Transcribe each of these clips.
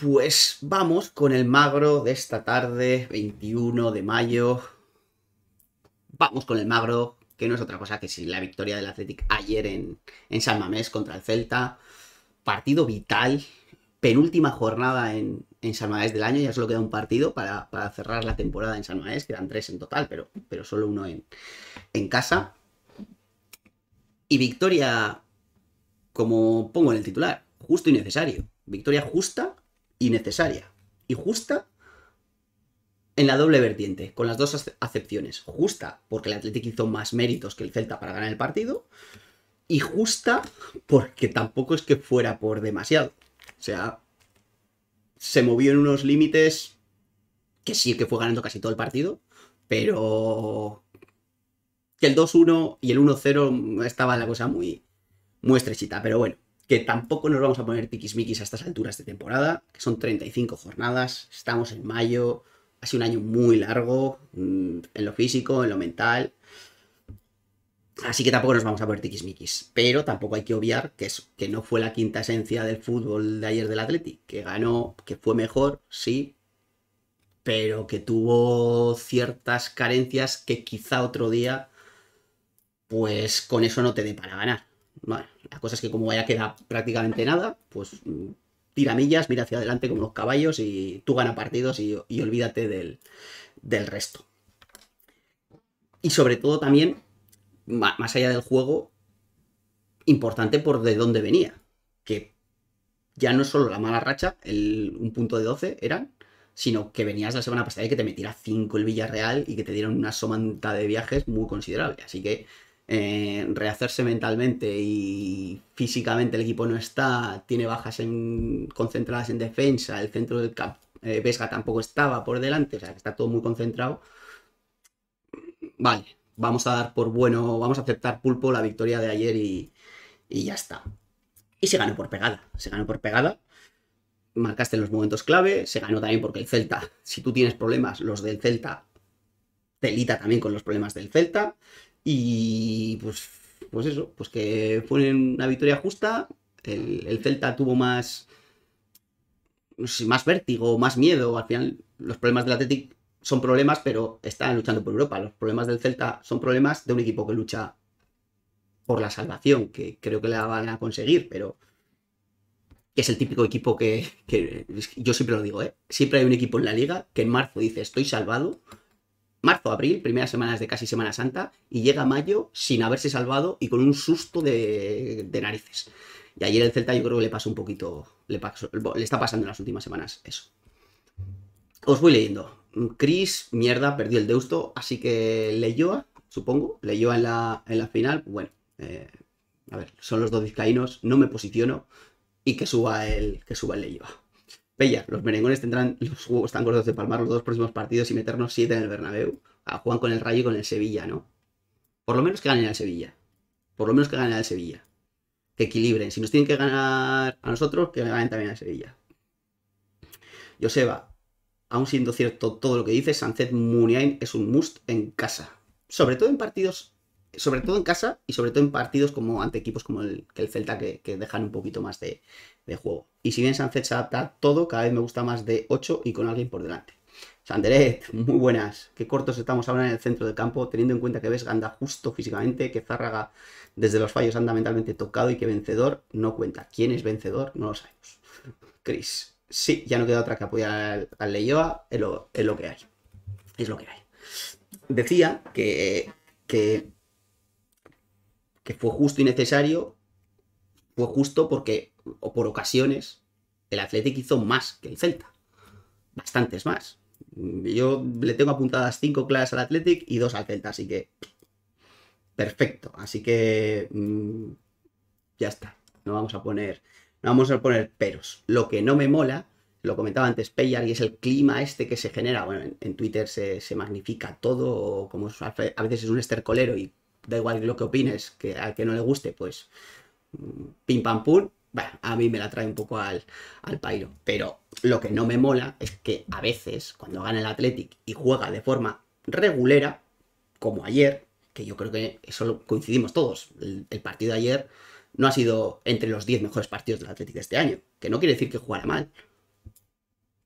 pues vamos con el magro de esta tarde, 21 de mayo. Vamos con el magro, que no es otra cosa que si la victoria del Athletic ayer en, San Mamés contra el Celta. Partido vital, penúltima jornada en, San Mamés del año, ya solo queda un partido para, cerrar la temporada en San Mamés, quedan tres en total, pero, pero solo uno en casa. Y victoria, como pongo en el titular, justo y necesario. Victoria justa y necesaria y justa en la doble vertiente, con las dos acepciones. Justa porque el Atlético hizo más méritos que el Celta para ganar el partido y justa porque tampoco es que fuera por demasiado. O sea, se movió en unos límites que sí que fue ganando casi todo el partido, pero que el 2-1 y el 1-0 estaba la cosa muy, muy estrechita, pero bueno que tampoco nos vamos a poner tiquismiquis a estas alturas de temporada, que son 35 jornadas, estamos en mayo, ha sido un año muy largo mm, en lo físico, en lo mental. Así que tampoco nos vamos a poner tiquismiquis. Pero tampoco hay que obviar que, es, que no fue la quinta esencia del fútbol de ayer del Athletic, que ganó, que fue mejor, sí, pero que tuvo ciertas carencias que quizá otro día, pues con eso no te dé para ganar. La cosa es que como ya queda prácticamente nada, pues mm, tira millas, mira hacia adelante como los caballos y tú gana partidos y, olvídate del, del, resto. Y sobre todo también, más allá del juego, importante por de dónde venía. Que ya no es solo la mala racha, el, un punto de 12 eran, sino que venías la semana pasada y que te metiera 5 el Villarreal y que te dieron una somanta de viajes muy considerable. Así que eh, rehacerse mentalmente y físicamente el equipo no está, tiene bajas en, concentradas en defensa, el centro del campo, eh, Vesga tampoco estaba por delante, o sea que está todo muy concentrado. Vale, vamos a dar por bueno, vamos a aceptar pulpo la victoria de ayer y, y ya está. Y se ganó por pegada, se ganó por pegada. Marcaste en los momentos clave, se ganó también porque el Celta, si tú tienes problemas, los del Celta, te también con los problemas del Celta. Y pues, pues eso, pues que fue una victoria justa. El, Celta tuvo más, no más vértigo, más miedo. Al final, los problemas del Athletic son problemas, pero están luchando por Europa. Los problemas del Celta son problemas de un equipo que lucha por la salvación, que creo que la van a conseguir, pero que es el típico equipo que, que yo siempre lo digo, ¿eh? siempre hay un equipo en la liga que en marzo dice estoy salvado marzo, abril, primeras semanas de casi Semana Santa, y llega mayo sin haberse salvado y con un susto de, narices. Y ayer el Celta yo creo que le pasó un poquito, le, está pasando en las últimas semanas eso. Os voy leyendo. Cris, mierda, perdió el deusto, así que leyó supongo, leyó en la, en la final, bueno, eh, a ver, son los dos vizcaínos, no me posiciono y que suba el, que suba el Leyoa. Bella, los merengones tendrán los huevos tan gordos de palmar los dos próximos partidos y meternos siete en el Bernabéu. A Juan con el Rayo y con el Sevilla, ¿no? Por lo menos que ganen al Sevilla. Por lo menos que ganen al Sevilla. Que equilibren. Si nos tienen que ganar a nosotros, que ganen también al Sevilla. Joseba, aún siendo cierto todo lo que dice, Sanzet Muniain es un must en casa. Sobre todo en partidos, sobre todo en casa y sobre todo en partidos como ante equipos como el, Celta que dejan un poquito más de, juego. Y si bien Sunset se adapta todo, cada vez me gusta más de 8 y con alguien por delante. Sanderet, muy buenas. Qué cortos estamos ahora en el centro del campo, teniendo en cuenta que ves anda justo físicamente, que Zárraga desde los fallos anda mentalmente tocado y que vencedor no cuenta. ¿Quién es vencedor? No lo sabemos. Chris. Sí, ya no queda otra que apoyar al, Leyoa, es lo, es lo que hay. Es lo que hay. Decía que, que, que fue justo y necesario, fue justo porque o por ocasiones, el Athletic hizo más que el Celta. Bastantes más. Yo le tengo apuntadas cinco clases al Athletic y dos al Celta, así que. Perfecto. Así que. Mm, ya está. No vamos a poner. No vamos a poner peros. Lo que no me mola, lo comentaba antes Peyar, y es el clima este que se genera. Bueno, en, Twitter se, magnifica todo, como a veces es un estercolero y da igual lo que opines, que al que no le guste, pues mm, pim pam pum, bueno, a mí me la trae un poco al, al pairo. Pero lo que no me mola es que a veces, cuando gana el Athletic y juega de forma regulera, como ayer, que yo creo que eso lo coincidimos todos, el, partido de ayer no ha sido entre los 10 mejores partidos del Athletic de este año, que no quiere decir que jugara mal.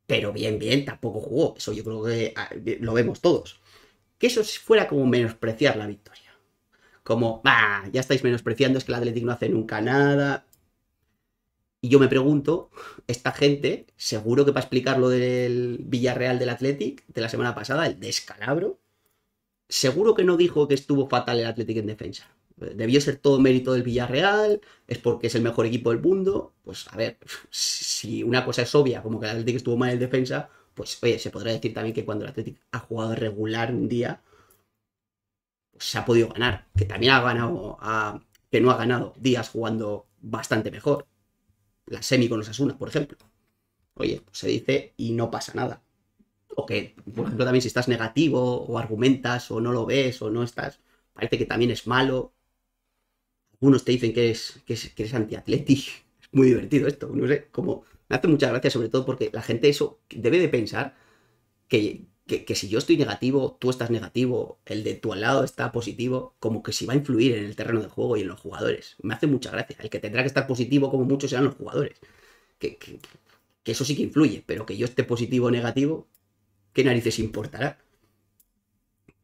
Pero bien, bien, tampoco jugó. Eso yo creo que ah, lo vemos todos. Que eso fuera como menospreciar la victoria. Como, bah, ya estáis menospreciando, es que el Athletic no hace nunca nada y yo me pregunto, esta gente, seguro que para explicar lo del Villarreal del Athletic de la semana pasada, el descalabro, seguro que no dijo que estuvo fatal el Athletic en defensa. Debió ser todo mérito del Villarreal, es porque es el mejor equipo del mundo. Pues a ver, si una cosa es obvia, como que el Athletic estuvo mal en defensa, pues oye, se podrá decir también que cuando el Athletic ha jugado regular un día, pues, se ha podido ganar. Que también ha ganado, que no ha ganado días jugando bastante mejor la semi con Asunas, por ejemplo. Oye, pues se dice y no pasa nada. O que, por ejemplo, también si estás negativo o argumentas o no lo ves o no estás, parece que también es malo. Algunos te dicen que eres, que, es, Es muy divertido esto, como me hace mucha gracia sobre todo porque la gente eso debe de pensar que que, si yo estoy negativo, tú estás negativo, el de tu al lado está positivo, como que si va a influir en el terreno de juego y en los jugadores. Me hace mucha gracia. El que tendrá que estar positivo, como muchos, serán los jugadores. Que, eso sí que influye, pero que yo esté positivo o negativo, ¿qué narices importará?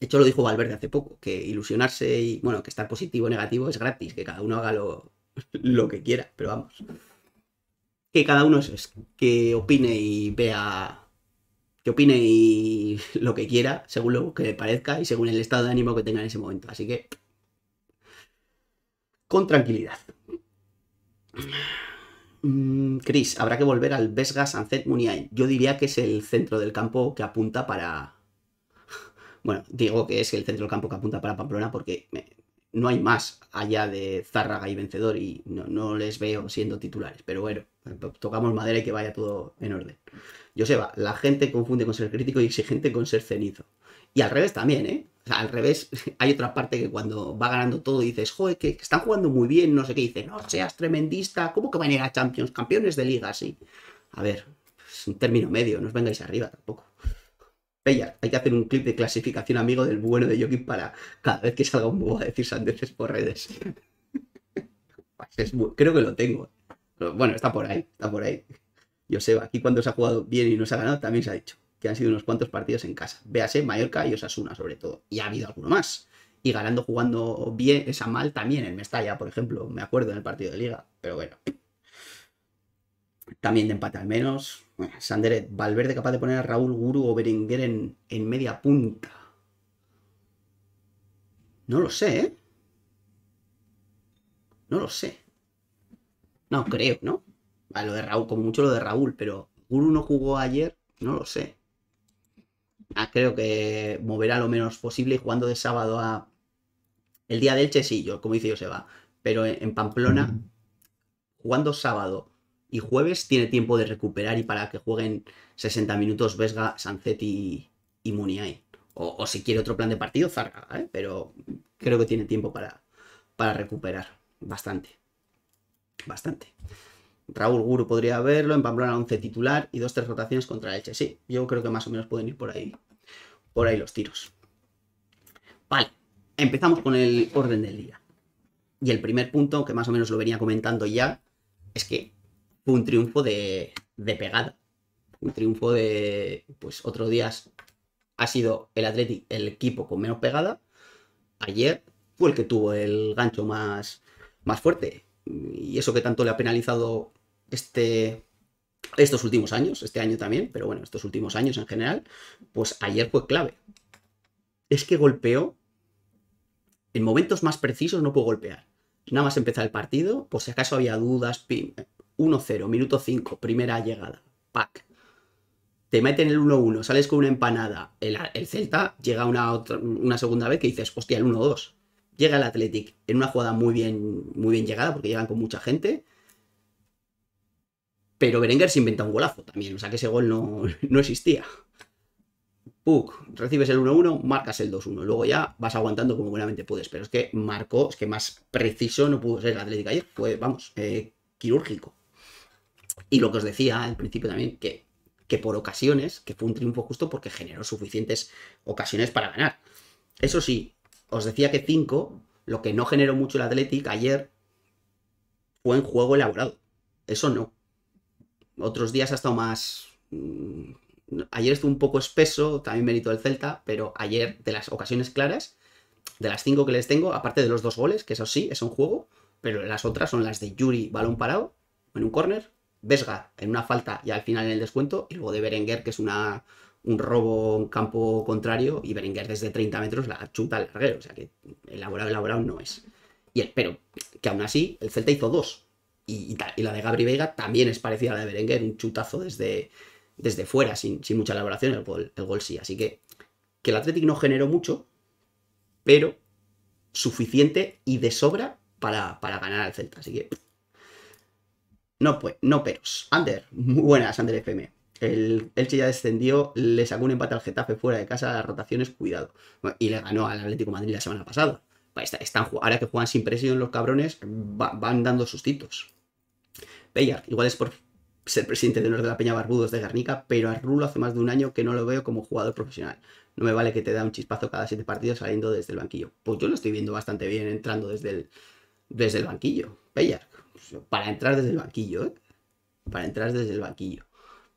De hecho, lo dijo Valverde hace poco, que ilusionarse y, bueno, que estar positivo o negativo es gratis, que cada uno haga lo, lo que quiera, pero vamos. Que cada uno es, que opine y vea que opine y lo que quiera, según lo que le parezca y según el estado de ánimo que tenga en ese momento. Así que, con tranquilidad. Mm, Chris, habrá que volver al Vesgas Sanzet Muniain. Yo diría que es el centro del campo que apunta para. Bueno, digo que es el centro del campo que apunta para Pamplona porque no hay más allá de Zárraga y Vencedor y no, les veo siendo titulares. Pero bueno, tocamos madera y que vaya todo en orden. yo Joseba, la gente confunde con ser crítico y exigente con ser cenizo. Y al revés también, ¿eh? O sea, al revés hay otra parte que cuando va ganando todo dices, joder, que están jugando muy bien, no sé qué, dice, no seas tremendista, ¿cómo que van a ir a Champions? Campeones de liga, sí. A ver, es un término medio, no os vengáis arriba tampoco hay que hacer un clip de clasificación amigo del bueno de Jokic para cada vez que salga un bobo a decir sandeces por redes. Pues creo que lo tengo. bueno, está por ahí, está por ahí. sé, aquí cuando se ha jugado bien y no se ha ganado, también se ha dicho que han sido unos cuantos partidos en casa. Véase Mallorca y Osasuna, sobre todo. Y ha habido alguno más. Y ganando jugando bien, esa mal también en Mestalla, por ejemplo. Me acuerdo en el partido de Liga. Pero bueno. También de empate al menos. Bueno, Sander Valverde capaz de poner a Raúl Guru o Berenguer en, media punta. No lo sé, ¿eh? No lo sé. No creo, ¿no? lo de Raúl, como mucho lo de Raúl, pero Guru no jugó ayer, no lo sé. Ah, creo que moverá lo menos posible jugando de sábado a. El día del Chesillo, como dice Joseba. Pero en Pamplona, jugando sábado y jueves tiene tiempo de recuperar y para que jueguen 60 minutos Vesga, Sancetti y, y O, si quiere otro plan de partido, Zarga, ¿eh? pero creo que tiene tiempo para, para recuperar. Bastante. Bastante. Raúl Guru podría verlo, en Pamplona 11 titular y 2-3 rotaciones contra H Sí, yo creo que más o menos pueden ir por ahí, por ahí los tiros. Vale, empezamos con el orden del día. Y el primer punto, que más o menos lo venía comentando ya, es que fue un triunfo de, pegada. Un triunfo de, pues otros días ha sido el Atleti el equipo con menos pegada. Ayer fue el que tuvo el gancho más, más fuerte. Y eso que tanto le ha penalizado este, estos últimos años, este año también, pero bueno, estos últimos años en general, pues ayer fue clave. Es que golpeó en momentos más precisos no puedo golpear. Nada más empezar el partido, por si acaso había dudas, 1-0, minuto 5, primera llegada. Pack. Te meten el 1-1, sales con una empanada. El, el Celta llega una, una segunda vez que dices, hostia, el 1-2. Llega el Athletic en una jugada muy bien, muy bien llegada porque llegan con mucha gente. Pero Berenguer se inventa un golazo también, o sea que ese gol no, existía. Puck, recibes el 1-1, marcas el 2-1. Luego ya vas aguantando como buenamente puedes. Pero es que marcó, es que más preciso no pudo ser el Athletic. ayer. Pues vamos, eh, quirúrgico. Y lo que os decía al principio también, que, que por ocasiones, que fue un triunfo justo porque generó suficientes ocasiones para ganar. Eso sí, os decía que cinco lo que no generó mucho el Athletic ayer, fue en juego elaborado. Eso no. Otros días ha estado más... Mm, ayer estuvo un poco espeso, también mérito del Celta, pero ayer de las ocasiones claras, de las cinco que les tengo, aparte de los dos goles, que eso sí, es un juego, pero las otras son las de Yuri balón parado en un córner Vesga en una falta y al final en el descuento, y luego de Berenguer, que es una, un robo en campo contrario, y Berenguer desde 30 metros la chuta al larguero, o sea que elaborado, elaborado no es. Y el, pero que aún así el Celta hizo dos, y, la de Gabri Vega también es parecida a la de Berenguer, un chutazo desde, desde fuera, sin, mucha elaboración, el gol, el gol sí, así que que el Athletic no generó mucho, pero suficiente y de sobra para, para ganar al Celta, así que no, pues, no peros. Ander, muy buenas, Ander FM. El Elche ya descendió, le sacó un empate al Getafe fuera de casa, las rotaciones, cuidado. Y le ganó al Atlético Madrid la semana pasada. Pues están, ahora que juegan sin presión los cabrones, van dando sustitos. Pellar, igual es por ser presidente de honor de la Peña Barbudos de Guernica, pero a Rulo hace más de un año que no lo veo como jugador profesional. No me vale que te da un chispazo cada siete partidos saliendo desde el banquillo. Pues yo lo estoy viendo bastante bien entrando desde el, desde el banquillo. Pellar. Pues, para entrar desde el banquillo, ¿eh? Para entrar desde el banquillo.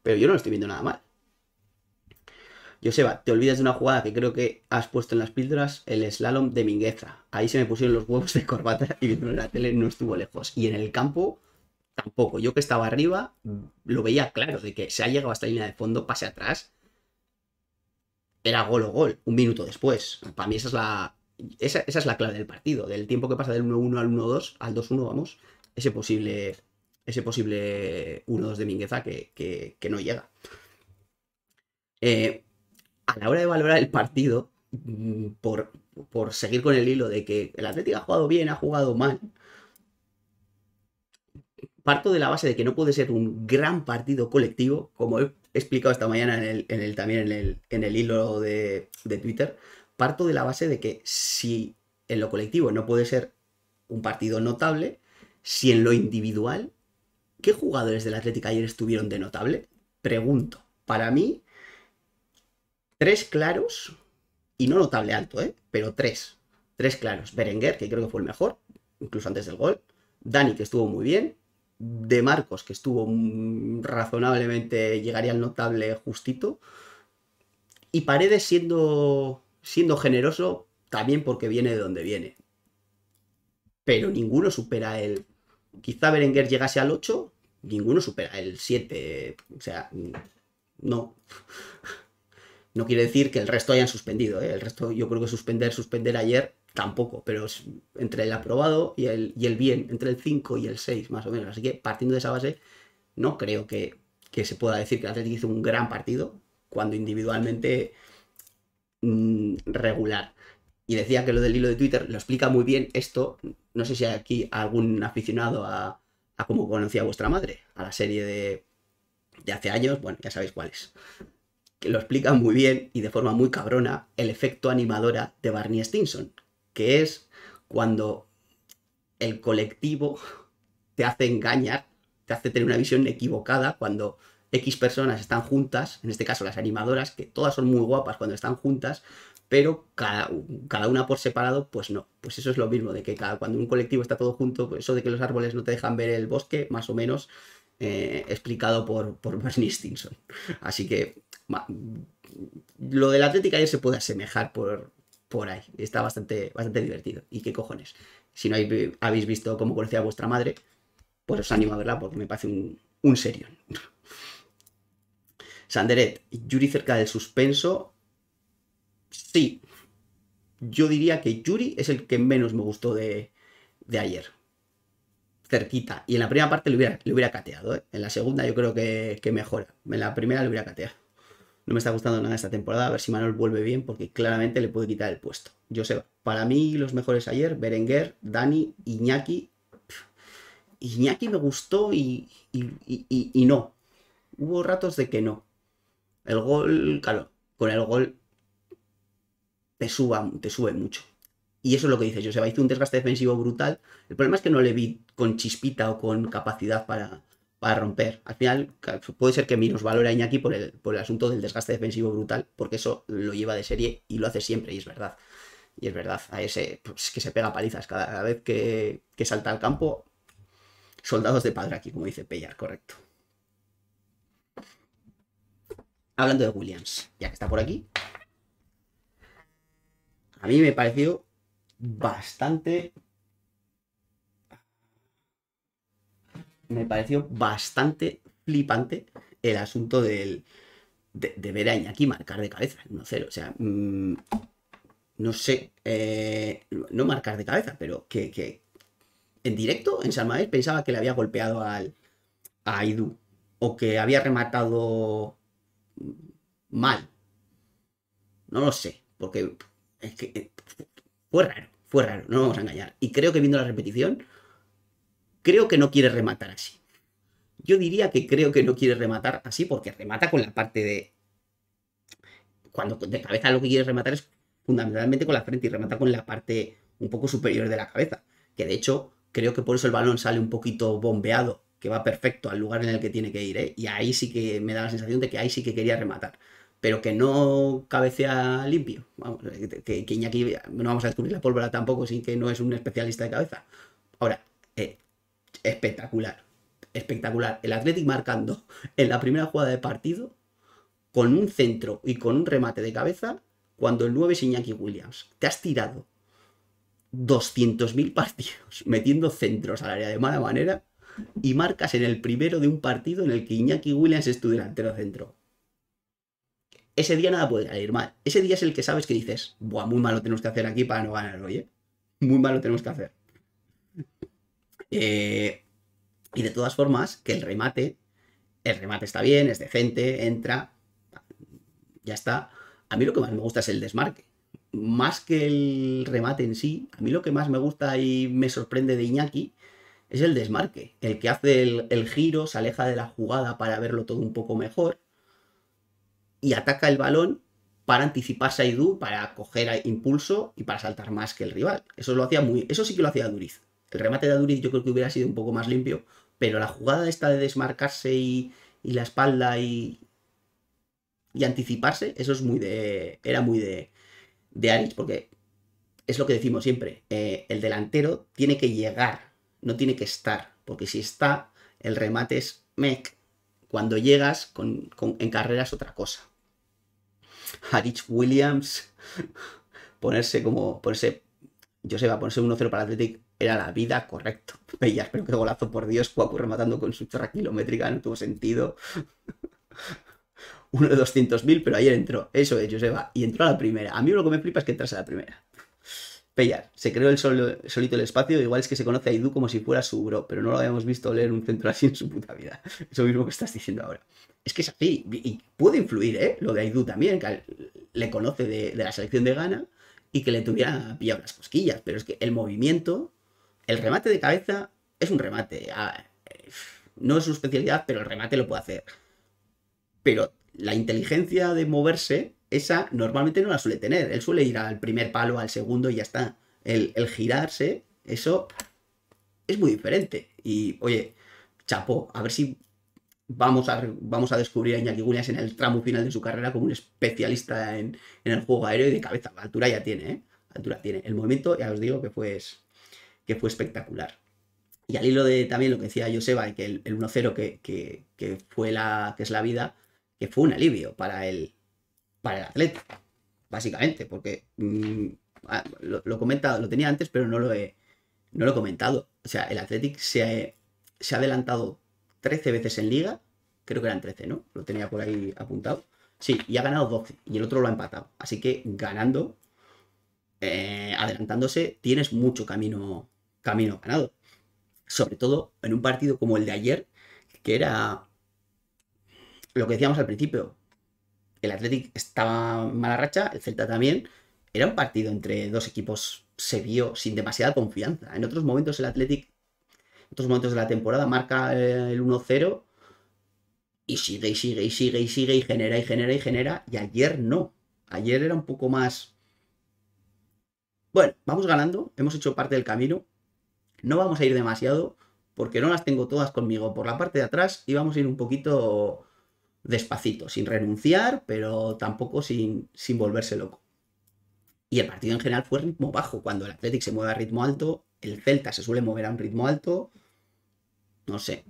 Pero yo no lo estoy viendo nada mal. Joseba, te olvidas de una jugada que creo que has puesto en las píldoras, el slalom de Mingueza. Ahí se me pusieron los huevos de corbata y viendo la tele no estuvo lejos. Y en el campo tampoco. Yo que estaba arriba lo veía claro, de que se ha llegado hasta la línea de fondo, pase atrás. Era gol o gol, un minuto después. Para mí esa es la, esa, esa es la clave del partido, del tiempo que pasa del 1-1 al 1-2, al 2-1, vamos, ese posible, ese posible 1-2 de Mingueza que, que, no llega. Eh, a la hora de valorar el partido, mm, por, seguir con el hilo de que el Atlético ha jugado bien, ha jugado mal, parto de la base de que no puede ser un gran partido colectivo, como he explicado esta mañana en el, también en el, hilo de Twitter, parto de la base de que si en lo colectivo no puede ser un partido notable, si en lo individual, ¿qué jugadores del Atlético ayer estuvieron de notable? Pregunto. Para mí, tres claros, y no notable alto, ¿eh? pero tres. Tres claros. Berenguer, que creo que fue el mejor, incluso antes del gol. Dani, que estuvo muy bien. De Marcos, que estuvo mm, razonablemente, llegaría al notable justito. Y Paredes siendo, siendo generoso, también porque viene de donde viene. Pero ninguno supera el quizá Berenguer llegase al 8, ninguno supera el 7. O sea, no. No quiere decir que el resto hayan suspendido. ¿eh? El resto, yo creo que suspender, suspender ayer tampoco, pero entre el aprobado y el, y el bien, entre el 5 y el 6 más o menos. Así que partiendo de esa base, no creo que, se pueda decir que el Atlético hizo un gran partido cuando individualmente mm, regular. Y decía que lo del hilo de Twitter lo explica muy bien esto, no sé si hay aquí algún aficionado a, a cómo conocía vuestra madre, a la serie de, de hace años, bueno, ya sabéis cuál es. Que lo explica muy bien y de forma muy cabrona el efecto animadora de Barney Stinson, que es cuando el colectivo te hace engañar, te hace tener una visión equivocada cuando X personas están juntas, en este caso las animadoras, que todas son muy guapas cuando están juntas, pero cada, cada, una por separado, pues no. Pues eso es lo mismo, de que cada, cuando un colectivo está todo junto, pues eso de que los árboles no te dejan ver el bosque, más o menos eh, explicado por, por Bernie Stinson. Así que lo de la atlética ya se puede asemejar por, por ahí. Está bastante, bastante divertido. ¿Y qué cojones? Si no habéis visto cómo conocía a vuestra madre, pues os animo a verla porque me parece un, un serio. Sanderet, Yuri cerca del suspenso sí, yo diría que Yuri es el que menos me gustó de, ayer. Cerquita. Y en la primera parte le hubiera, le hubiera cateado. ¿eh? En la segunda yo creo que, que, mejora. En la primera le hubiera cateado. No me está gustando nada esta temporada. A ver si Manuel vuelve bien porque claramente le puede quitar el puesto. Yo sé, Para mí los mejores ayer, Berenguer, Dani, Iñaki. Iñaki me gustó y, y no. Hubo ratos de que no. El gol, claro, con el gol te, te sube mucho. Y eso es lo que dice Joseba, hizo un desgaste defensivo brutal. El problema es que no le vi con chispita o con capacidad para, romper. Al final puede ser que menos valore a Iñaki por el, asunto del desgaste defensivo brutal, porque eso lo lleva de serie y lo hace siempre, y es verdad. Y es verdad, a ese pues, que se pega palizas cada vez que, que salta al campo. Soldados de padre aquí, como dice Pellar, correcto. Hablando de Williams, ya que está por aquí, a mí me pareció bastante. Me pareció bastante flipante el asunto del, de, ver a marcar de cabeza, mm, No sé O sea, no sé, no marcar de cabeza, pero que, en directo en San Madrid pensaba que le había golpeado al, a Aidu o que había rematado mal. No lo sé, porque es que eh, fue raro, fue raro, no nos vamos a engañar. Y creo que viendo la repetición, creo que no quiere rematar así. Yo diría que creo que no quiere rematar así porque remata con la parte de... Cuando de cabeza lo que quiere rematar es fundamentalmente con la frente y remata con la parte un poco superior de la cabeza. Que de hecho creo que por eso el balón sale un poquito bombeado, que va perfecto al lugar en el que tiene que ir. ¿eh? Y ahí sí que me da la sensación de que ahí sí que quería rematar pero que no cabecea limpio. que, no vamos a descubrir la pólvora tampoco sin que no es un especialista de cabeza. Ahora, eh, espectacular, espectacular. El Athletic marcando en la primera jugada de partido con un centro y con un remate de cabeza cuando el 9 es Iñaki Williams. Te has tirado 200.000 partidos metiendo centros al área de mala manera y marcas en el primero de un partido en el que Iñaki Williams es tu delantero centro ese día nada puede salir mal. Ese día es el que sabes que dices, Buah, muy malo tenemos que hacer aquí para no ganar oye, ¿eh? Muy malo tenemos que hacer. Eh, y de todas formas, que el remate, el remate está bien, es decente, entra, ya está. A mí lo que más me gusta es el desmarque. Más que el remate en sí, a mí lo que más me gusta y me sorprende de Iñaki es el desmarque. El que hace el giro, se aleja de la jugada para verlo todo un poco mejor y ataca el balón para anticiparse a Idu, para coger impulso y para saltar más que el rival. Eso lo hacía muy, eso sí que lo hacía Duriz. El remate de Duriz yo creo que hubiera sido un poco más limpio, pero la jugada esta de desmarcarse y, la espalda y, y anticiparse, eso es muy de, era muy de, de porque es lo que decimos siempre, eh, el delantero tiene que llegar, no tiene que estar, porque si está, el remate es mec. Cuando llegas en carrera es otra cosa a Williams, ponerse como, ponerse, yo va ponerse 1-0 para Athletic era la vida correcto. Bellas, pero qué golazo, por Dios, Cuacu rematando con su charra kilométrica, no tuvo sentido. Uno de 200.000, pero ayer entró. Eso es, Joseba. Y entró a la primera. A mí lo que me flipa es que entras a la primera. Pellar, se creó el solito el espacio, igual es que se conoce a Idu como si fuera su bro, pero no lo habíamos visto leer un centro así en su puta vida. Eso mismo que estás diciendo ahora. Es que es así, y puede influir, ¿eh? Lo de Aidú también, que le conoce de, la selección de Ghana y que le tuviera pillado las cosquillas, pero es que el movimiento, el remate de cabeza es un remate. Eh, no es su especialidad, pero el remate lo puede hacer. Pero la inteligencia de moverse esa normalmente no la suele tener. Él suele ir al primer palo, al segundo y ya está. El, girarse, eso es muy diferente. Y oye, chapo, a ver si vamos a, vamos a descubrir a Iñaki en el tramo final de su carrera como un especialista en, el juego aéreo y de cabeza. La altura ya tiene, ¿eh? altura tiene. El movimiento, ya os digo, que fue, que fue espectacular. Y al hilo de también lo que decía Joseba, que el, 1-0 que, fue la, que es la vida, que fue un alivio para él para el atleta, básicamente, porque mm, ah, lo, comentaba lo tenía antes, pero no lo he, no lo he comentado. O sea, el Athletic se ha, adelantado 13 veces en liga, creo que eran 13, ¿no? Lo tenía por ahí apuntado. Sí, y ha ganado 12 y el otro lo ha empatado. Así que ganando, eh, adelantándose, tienes mucho camino, camino ganado. Sobre todo en un partido como el de ayer, que era lo que decíamos al principio, el Athletic estaba mala racha, el Celta también. Era un partido entre dos equipos, se vio sin demasiada confianza. En otros momentos el Athletic, en otros momentos de la temporada, marca el 1-0 y sigue y sigue y sigue y sigue y genera y genera y genera. Y ayer no. Ayer era un poco más... Bueno, vamos ganando, hemos hecho parte del camino. No vamos a ir demasiado porque no las tengo todas conmigo por la parte de atrás y vamos a ir un poquito despacito, sin renunciar, pero tampoco sin, sin volverse loco. Y el partido en general fue ritmo bajo. Cuando el Athletic se mueve a ritmo alto, el Celta se suele mover a un ritmo alto. No sé.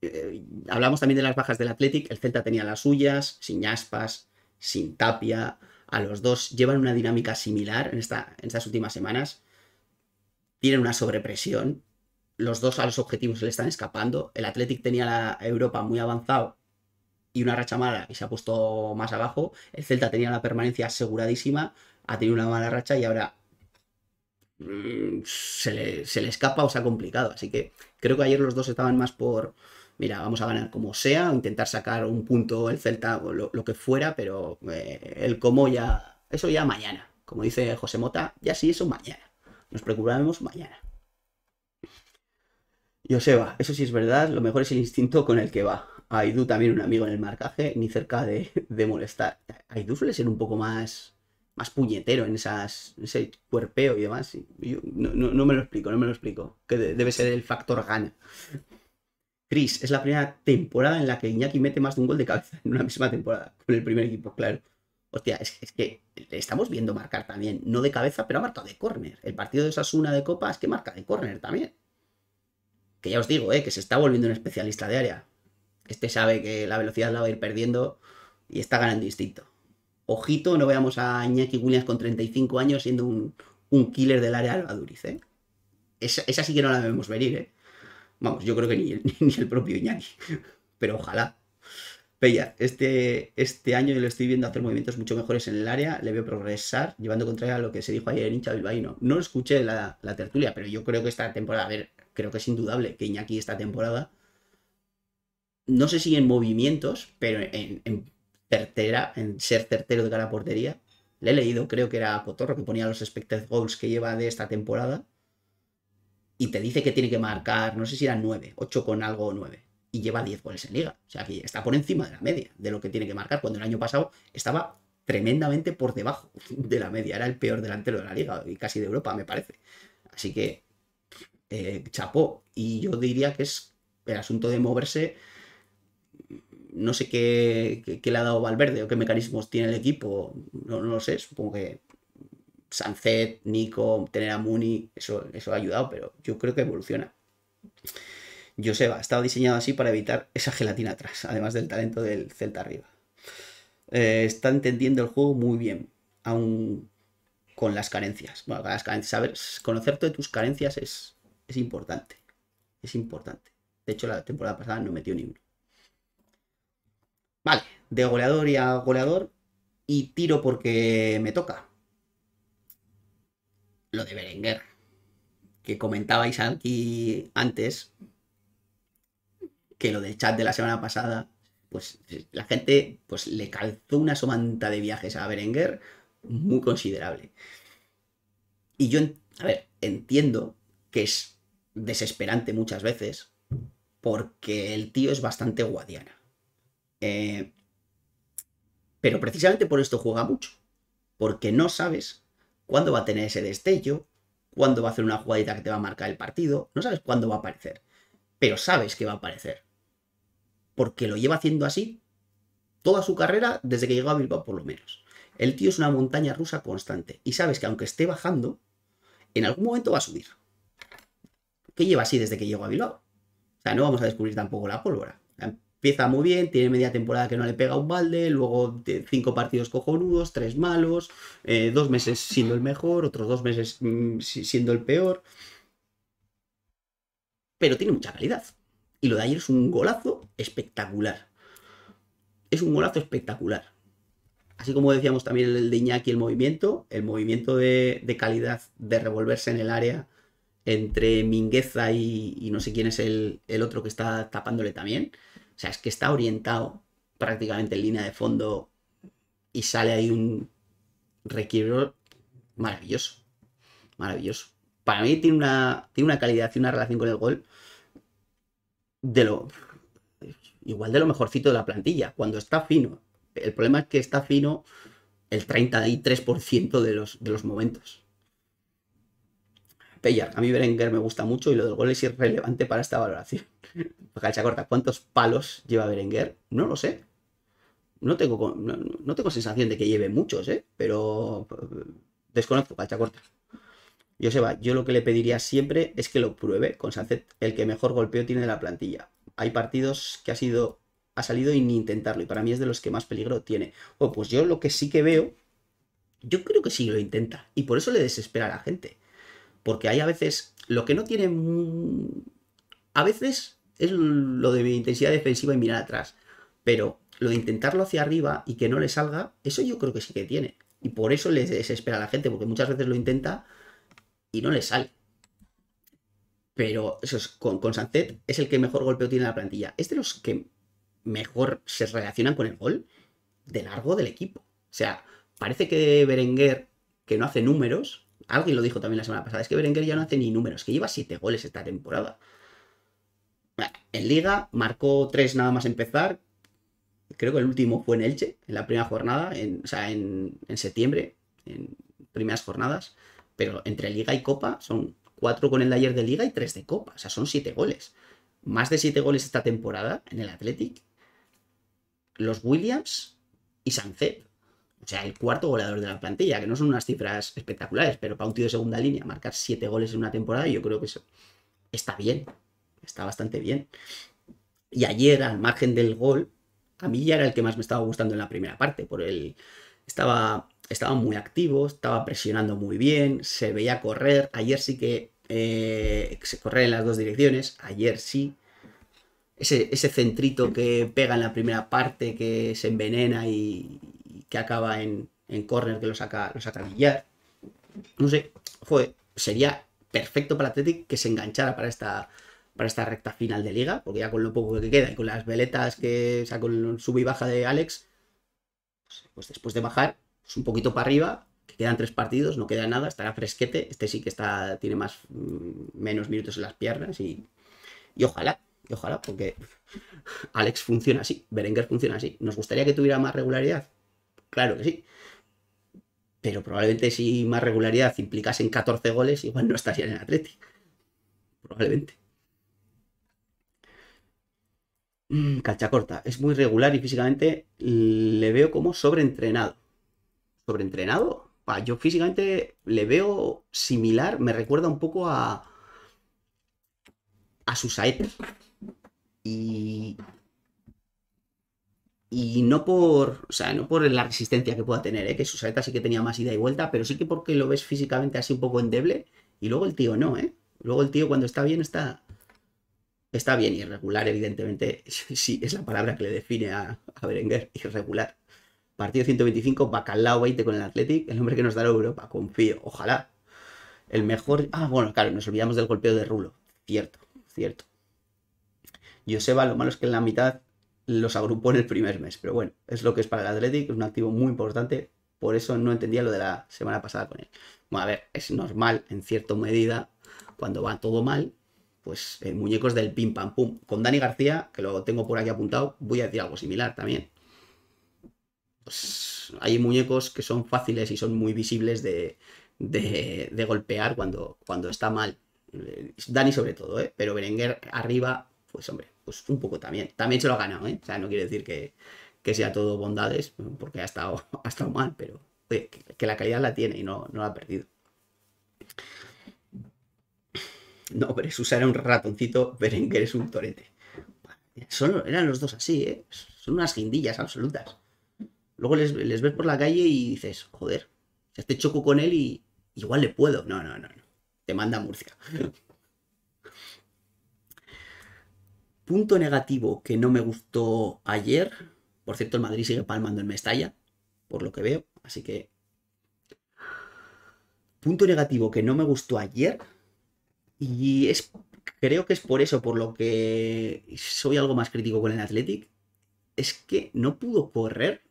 Eh, hablamos también de las bajas del Athletic. El Celta tenía las suyas, sin aspas, sin tapia. A los dos llevan una dinámica similar en, esta, en estas últimas semanas. Tienen una sobrepresión. Los dos a los objetivos se le están escapando. El Athletic tenía la Europa muy avanzado y una racha mala y se ha puesto más abajo. El Celta tenía la permanencia aseguradísima, ha tenido una mala racha y ahora mm, se le, escapa o se ha complicado. Así que creo que ayer los dos estaban más por, mira, vamos a ganar como sea, intentar sacar un punto el Celta, o lo que fuera, pero eh, el cómo ya, eso ya mañana. Como dice José Mota, ya sí, eso mañana. Nos preocuparemos mañana. Joseba, eso sí es verdad, lo mejor es el instinto con el que va. Aidu también un amigo en el marcaje, ni cerca de, molestar. Aidu suele ser un poco más, más puñetero en esas, ese cuerpeo y demás. no, me lo explico, no me lo explico. Que debe ser el factor gana. Chris, es la primera temporada en la que Iñaki mete más de un gol de cabeza en una misma temporada con el primer equipo, claro. Hostia, es, que le estamos viendo marcar también, no de cabeza, pero ha marcado de córner. El partido de una de Copa es que marca de córner también. Que ya os digo, eh, que se está volviendo un especialista de área. Este sabe que la velocidad la va a ir perdiendo y está ganando distinto Ojito, no veamos a Iñaki Williams con 35 años siendo un, killer del área Albaduriz, ¿eh? Esa, esa, sí que no la debemos venir, ¿eh? Vamos, yo creo que ni el, ni el propio Iñaki. Pero ojalá. Peña, este, este año yo lo estoy viendo hacer movimientos mucho mejores en el área, le veo progresar, llevando contra a lo que se dijo ayer en hincha bilbaíno. No escuché la, la tertulia, pero yo creo que esta temporada, a ver, creo que es indudable que Iñaki esta temporada no sé si en movimientos, pero en, en, en ser certero de cara a portería. Le he leído, creo que era Cotorro que ponía los expected goals que lleva de esta temporada. Y te dice que tiene que marcar, no sé si eran nueve, ocho con algo o 9. Y lleva 10 goles en liga. O sea, que está por encima de la media de lo que tiene que marcar. Cuando el año pasado estaba tremendamente por debajo de la media. Era el peor delantero de la liga y casi de Europa, me parece. Así que, eh, chapó. Y yo diría que es el asunto de moverse no sé qué, qué, le ha dado Valverde o qué mecanismos tiene el equipo, no, lo sé, supongo que Sancet, Nico, tener a Muni, eso, eso ha ayudado, pero yo creo que evoluciona. Joseba, ha estado diseñado así para evitar esa gelatina atrás, además del talento del Celta arriba. Eh, está entendiendo el juego muy bien, aún con las carencias. Bueno, saber, conocerte de tus carencias es, es importante. Es importante. De hecho, la temporada pasada no metió ni uno. Vale, de goleador y a goleador y tiro porque me toca. Lo de Berenguer, que comentabais aquí antes, que lo del chat de la semana pasada, pues la gente pues, le calzó una somanta de viajes a Berenguer muy considerable. Y yo, a ver, entiendo que es desesperante muchas veces porque el tío es bastante guadiana. Eh, pero precisamente por esto juega mucho, porque no sabes cuándo va a tener ese destello, cuándo va a hacer una jugadita que te va a marcar el partido, no sabes cuándo va a aparecer, pero sabes que va a aparecer, porque lo lleva haciendo así toda su carrera desde que llegó a Bilbao por lo menos. El tío es una montaña rusa constante y sabes que aunque esté bajando, en algún momento va a subir. Que lleva así desde que llegó a Bilbao. O sea, no vamos a descubrir tampoco la pólvora empieza muy bien, tiene media temporada que no le pega un balde, luego cinco partidos cojonudos, tres malos, eh, dos meses siendo el mejor, otros dos meses mm, siendo el peor. Pero tiene mucha calidad. Y lo de ayer es un golazo espectacular. Es un golazo espectacular. Así como decíamos también el de Iñaki, el movimiento, el movimiento de, calidad de revolverse en el área entre Mingueza y, no sé quién es el otro que está tapándole también o sea, es que está orientado prácticamente en línea de fondo y sale ahí un requiebro maravilloso. Maravilloso. Para mí tiene una, una calidad y una relación con el gol de lo. Igual de lo mejorcito de la plantilla. Cuando está fino. El problema es que está fino el 33% de los, de los momentos. Pellar, a mí Berenguer me gusta mucho y lo del gol es irrelevante para esta valoración. Calcha corta, ¿cuántos palos lleva Berenguer? No lo sé. No tengo, no, tengo sensación de que lleve muchos, ¿eh? pero eh, desconozco calcha corta. va, yo lo que le pediría siempre es que lo pruebe con Sanzet, el que mejor golpeo tiene de la plantilla. Hay partidos que ha sido ha salido y ni intentarlo, y para mí es de los que más peligro tiene. O pues yo lo que sí que veo, yo creo que sí lo intenta, y por eso le desespera a la gente. Porque hay a veces, lo que no tiene... A veces es lo de intensidad defensiva y mirar atrás. Pero lo de intentarlo hacia arriba y que no le salga, eso yo creo que sí que tiene. Y por eso les desespera a la gente, porque muchas veces lo intenta y no le sale. Pero eso es, con, con es el que mejor golpeo tiene en la plantilla. Es de los que mejor se relacionan con el gol de largo del equipo. O sea, parece que Berenguer, que no hace números, alguien lo dijo también la semana pasada, es que Berenguer ya no hace ni números, que lleva siete goles esta temporada. en Liga marcó 3 nada más empezar. Creo que el último fue en Elche, en la primera jornada, en, o sea, en, septiembre, en primeras jornadas. Pero entre Liga y Copa son 4 con el de ayer de Liga y 3 de Copa. O sea, son siete goles. Más de 7 goles esta temporada en el Athletic. Los Williams y Sancet sea, el cuarto goleador de la plantilla, que no son unas cifras espectaculares, pero para un tío de segunda línea, marcar siete goles en una temporada, yo creo que eso está bien, está bastante bien. Y ayer, al margen del gol, a mí ya era el que más me estaba gustando en la primera parte, por el... Estaba, estaba muy activo, estaba presionando muy bien, se veía correr, ayer sí que eh, se corre en las dos direcciones, ayer sí, ese, ese, centrito que pega en la primera parte, que se envenena y, que acaba en, en córner que lo saca, lo saca Villar. No sé, sería perfecto para Athletic que se enganchara para esta, para esta recta final de liga, porque ya con lo poco que queda y con las veletas que saca con el sub y baja de Alex, pues después de bajar, pues un poquito para arriba, que quedan tres partidos, no queda nada, estará fresquete, este sí que está, tiene más mm, menos minutos en las piernas y, ojalá, y ojalá, porque Alex funciona así, Berenguer funciona así. Nos gustaría que tuviera más regularidad, claro que sí. Pero probablemente si más regularidad implicase en 14 goles, igual no estaría en el Atleti. Probablemente. Mm, Cachacorta Es muy regular y físicamente le veo como sobreentrenado. ¿Sobreentrenado? yo físicamente le veo similar, me recuerda un poco a. a Susaeta. Y y no por, sea, no por la resistencia que pueda tener, ¿eh? que Susaeta sí que tenía más ida y vuelta, pero sí que porque lo ves físicamente así un poco endeble. Y luego el tío no, ¿eh? Luego el tío cuando está bien está, está bien. Irregular, evidentemente, sí, es la palabra que le define a, a Berenguer, irregular. Partido 125, Bacalao 20 con el Athletic, el hombre que nos dará Europa, confío, ojalá. El mejor... Ah, bueno, claro, nos olvidamos del golpeo de Rulo. Cierto, cierto. Joseba, lo malo es que en la mitad los agrupó en el primer mes. Pero bueno, es lo que es para el Athletic, es un activo muy importante. Por eso no entendía lo de la semana pasada con él. Bueno, a ver, es normal en cierta medida cuando va todo mal, pues muñecos del pim pam pum. Con Dani García, que lo tengo por aquí apuntado, voy a decir algo similar también. Pues, hay muñecos que son fáciles y son muy visibles de, de, golpear cuando, cuando está mal. Eh, Dani sobre todo, ¿eh? pero Berenguer arriba, pues hombre, pues un poco también. También se lo ha ganado, ¿eh? O sea, no quiere decir que, sea todo bondades, porque ha estado, ha mal, pero que, la calidad la tiene y no, no la ha perdido. No, pero es usar un ratoncito, que eres un torete. Son, eran los dos así, ¿eh? Son unas guindillas absolutas. Luego les, ves por la calle y dices, joder, este choco con él y igual le puedo. No, no, no, no. Te manda a Murcia. punto negativo que no me gustó ayer, por cierto, el Madrid sigue palmando en Mestalla, por lo que veo, así que... Punto negativo que no me gustó ayer, y es, creo que es por eso, por lo que soy algo más crítico con el Athletic, es que no pudo correr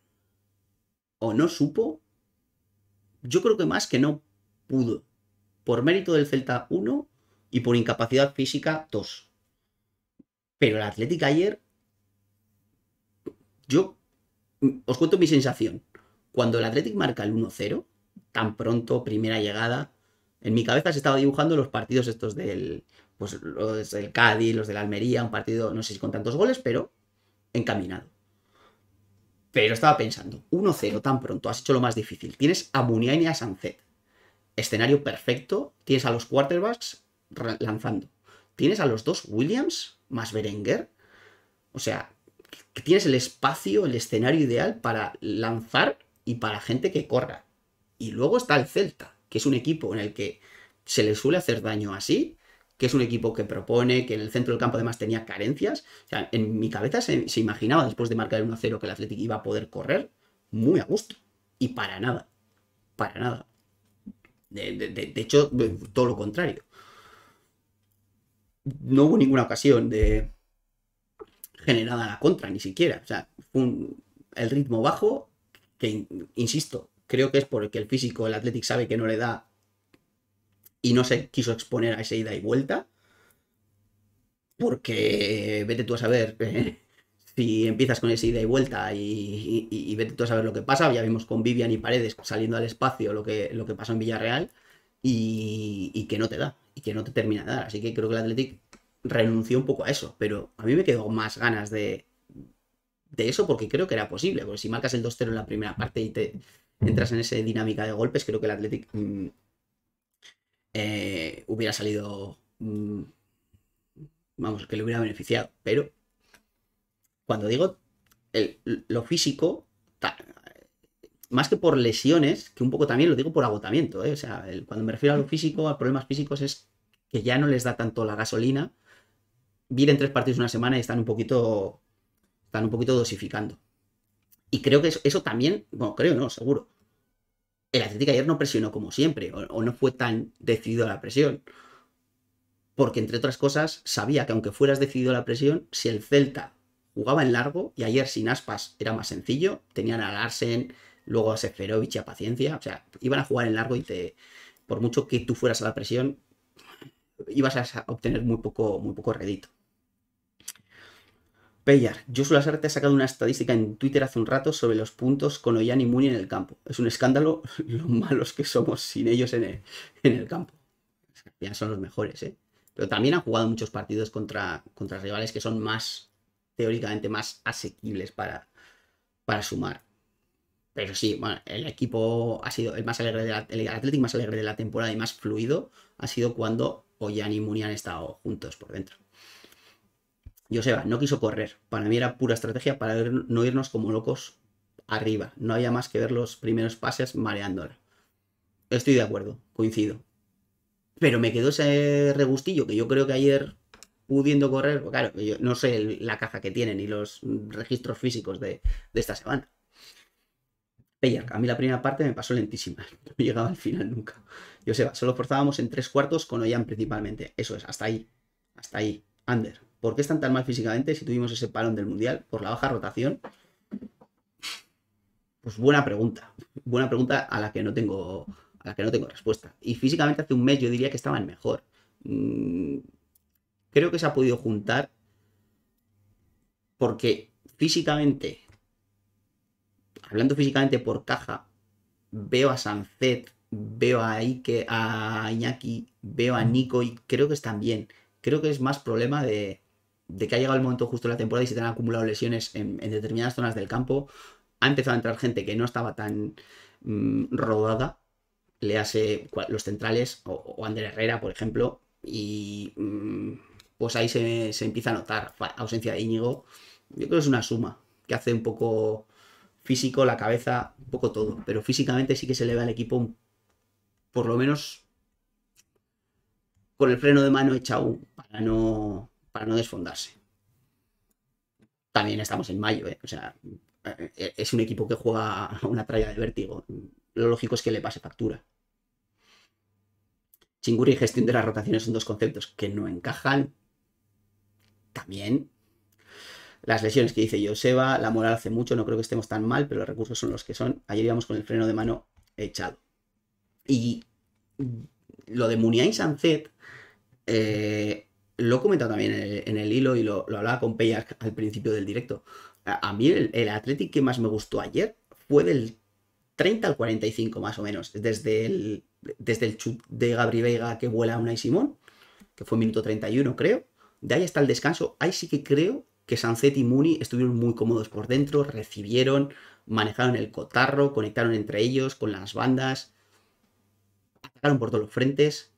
o no supo. Yo creo que más que no pudo. Por mérito del Celta 1 y por incapacidad física 2. Pero el Athletic ayer, yo mm, os cuento mi sensación. Cuando el Atlético marca el 1-0, tan pronto, primera llegada, en mi cabeza se estaba dibujando los partidos estos del, pues, los del Cádiz, los del Almería, un partido, no sé si con tantos goles, pero encaminado. Pero estaba pensando, 1-0 tan pronto, has hecho lo más difícil. Tienes a Muniain y a Sanzet, Escenario perfecto, tienes a los quarterbacks lanzando. Tienes a los dos Williams más Berenguer. O sea, que tienes el espacio, el escenario ideal para lanzar y para gente que corra. Y luego está el Celta, que es un equipo en el que se le suele hacer daño así, que es un equipo que propone, que en el centro del campo además tenía carencias. en mi cabeza se, imaginaba después de marcar el 1-0 que el Athletic iba a poder correr muy a gusto. Y para nada. Para nada. de hecho, todo lo contrario no hubo ninguna ocasión de generada la contra, ni siquiera. O sea, un, el ritmo bajo, que insisto, creo que es porque el físico, el Athletic sabe que no le da y no se quiso exponer a esa ida y vuelta. Porque vete tú a saber eh, si empiezas con esa ida y vuelta y, vete tú a saber lo que pasa. Ya vimos con Vivian y Paredes saliendo al espacio lo que, lo que pasó en Villarreal y que no te da y que no te termina de dar. Así que creo que el Athletic renunció un poco a eso, pero a mí me quedó más ganas de, de eso porque creo que era posible, porque si marcas el 2-0 en la primera parte y te entras en esa dinámica de golpes, creo que el Athletic mm, eh, hubiera salido, mm, vamos, que le hubiera beneficiado, pero cuando digo lo físico, más que por lesiones, que un poco también lo digo por agotamiento, ¿eh? o sea, cuando me refiero a lo físico, a problemas físicos es que ya no les da tanto la gasolina, vienen tres partidos una semana y están un poquito, están un poquito dosificando. Y creo que eso, también, bueno, creo no, seguro. El Atlético ayer no presionó como siempre, o, no fue tan decidido a la presión. Porque, entre otras cosas, sabía que aunque fueras decidido a la presión, si el Celta jugaba en largo, y ayer sin aspas era más sencillo, tenían a Larsen, luego a Seferovic y a Paciencia. O sea, iban a jugar en largo y te, por mucho que tú fueras a la presión, ibas a obtener muy poco, muy poco redito. Pellar, yo Lasarte ha sacado una estadística en Twitter hace un rato sobre los puntos con Ollán y Muni en el campo. Es un escándalo lo malos que somos sin ellos en el, campo. Ya son los mejores, ¿eh? Pero también ha jugado muchos partidos contra, rivales que son más, teóricamente, más asequibles para, para sumar. Pero sí, el equipo ha sido el más alegre de la, el Athletic más alegre de la temporada y más fluido ha sido cuando Ollán y Muni han estado juntos por dentro. Joseba no quiso correr. Para mí era pura estrategia para no irnos como locos arriba. No había más que ver los primeros pases mareándola. Estoy de acuerdo, coincido. Pero me quedó ese regustillo que yo creo que ayer pudiendo correr, pues claro, yo no sé la caja que tienen y los registros físicos de esta semana. Peyar, a mí la primera parte me pasó lentísima, no llegaba al final nunca. Yo sé, solo forzábamos en tres cuartos con Oyan principalmente. Eso es, hasta ahí. Hasta ahí. Ander, ¿Por qué están tan mal físicamente si tuvimos ese palón del Mundial por la baja rotación? Pues buena pregunta. Buena pregunta a la que no tengo, a la que no tengo respuesta. Y físicamente hace un mes yo diría que estaban mejor. Mm, creo que se ha podido juntar porque físicamente hablando físicamente por caja, veo a Sanzet, veo a Ike, a Iñaki, veo a mm. Nico y creo que están bien. Creo que es más problema de, que ha llegado el momento justo de la temporada y se te han acumulado lesiones en, determinadas zonas del campo. Ha empezado a entrar gente que no estaba tan mm, rodada, le hace los centrales o, andrés Herrera, por ejemplo, y mm, pues ahí se, se empieza a notar ausencia de Íñigo. Yo creo que es una suma que hace un poco físico, la cabeza, un poco todo. Pero físicamente sí que se le ve al equipo, por lo menos con el freno de mano echado para no, para no desfondarse. También estamos en mayo, ¿eh? o sea, eh, es un equipo que juega una tralla de vértigo. Lo lógico es que le pase factura. Chinguri y gestión de las rotaciones son dos conceptos que no encajan. También las lesiones que dice Joseba, la moral hace mucho, no creo que estemos tan mal, pero los recursos son los que son. Ayer íbamos con el freno de mano echado. Y lo de Muniain Sanzet, eh, lo he comentado también en el, hilo y lo, hablaba con Peyar al principio del directo. A, mí el, el Athletic que más me gustó ayer fue del 30 al 45 más o menos, desde el, desde el de Gabri vega que vuela a Unai Simón, que fue minuto 31 creo, de ahí hasta el descanso, ahí sí que creo que Sancet y Mooney estuvieron muy cómodos por dentro, recibieron, manejaron el cotarro, conectaron entre ellos, con las bandas, atacaron por todos los frentes.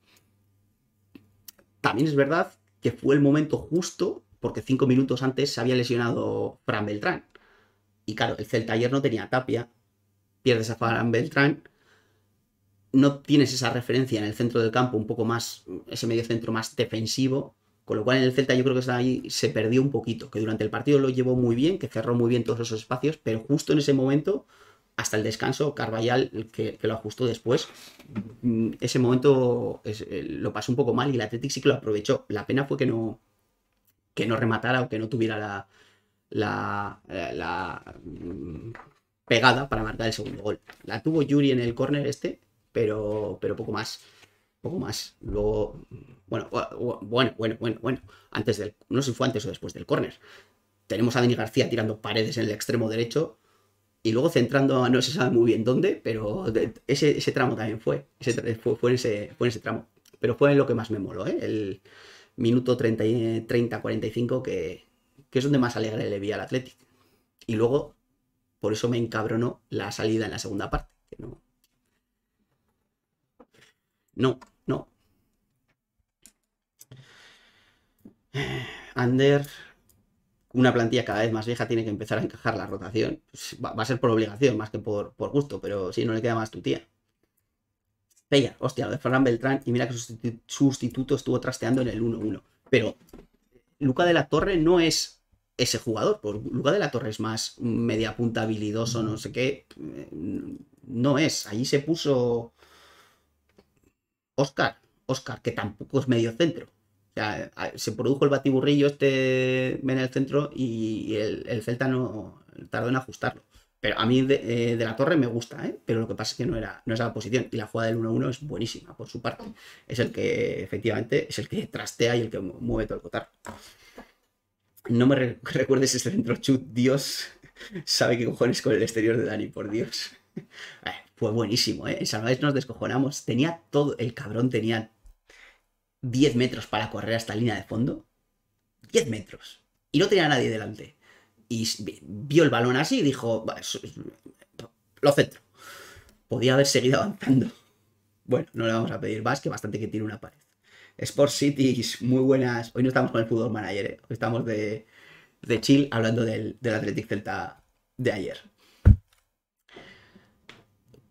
También es verdad que fue el momento justo, porque cinco minutos antes se había lesionado Fran Beltrán. Y claro, el Celta ayer no tenía tapia, pierdes a Fran Beltrán, no tienes esa referencia en el centro del campo, un poco más, ese medio centro más defensivo, con lo cual en el Celta yo creo que ahí se perdió un poquito, que durante el partido lo llevó muy bien, que cerró muy bien todos esos espacios, pero justo en ese momento, hasta el descanso, carbayal que, lo ajustó después, mm, ese momento eh, lo pasó un poco mal y el Athletic sí que lo aprovechó. La pena fue que no, que no rematara o que no tuviera la, la, eh, la, mm, pegada para marcar el segundo gol. La tuvo Yuri en el córner este, pero, pero poco más. Poco más. Luego bueno, bueno, bueno, bueno, bueno. Antes del. No sé si fue antes o después del córner. Tenemos a Dani García tirando paredes en el extremo derecho. Y luego centrando, no se sabe muy bien dónde, pero ese, tramo también fue. fue, fue, en ese, tramo. Pero fue en lo que más me moló, ¿eh? El minuto 30-45, que, que es donde más alegre le vi al Athletic. Y luego, por eso me encabronó la salida en la segunda parte. no. No, Ander, una plantilla cada vez más vieja, tiene que empezar a encajar la rotación. Pues va, a ser por obligación más que por, gusto, pero si no le queda más tu tía. Pella, hostia, lo de Fernán Beltrán, y mira que su sustituto estuvo trasteando en el 1-1. Pero Luca de la Torre no es ese jugador. Por Luca de la Torre es más media punta habilidoso, no sé qué. Mm, no es. Allí se puso Oscar. Oscar, que tampoco es medio centro se produjo el batiburrillo este en el centro y el, el Celta no tardó en ajustarlo. Pero a mí eh, de, la torre me gusta, ¿eh? pero lo que pasa es que no era, no es la posición. Y la jugada del 1-1 es buenísima por su parte. Es el que efectivamente es el que trastea y el que mueve todo el cotar. No me recuerdes ese centro chut, Dios sabe qué cojones con el exterior de Dani, por Dios. Eh, fue buenísimo, ¿eh? En nos descojonamos. Tenía todo, el cabrón tenía 10 metros para correr hasta línea de fondo. 10 metros. Y no tenía nadie delante. Y vio el balón así y dijo, lo centro. Podía haber seguido avanzando. Bueno, no le vamos a pedir más que bastante que tiene una pared. Sport Cities, muy buenas. Hoy no estamos con el fútbol manager, ¿eh? Hoy estamos de, de chill hablando del, del Athletic Celta de ayer.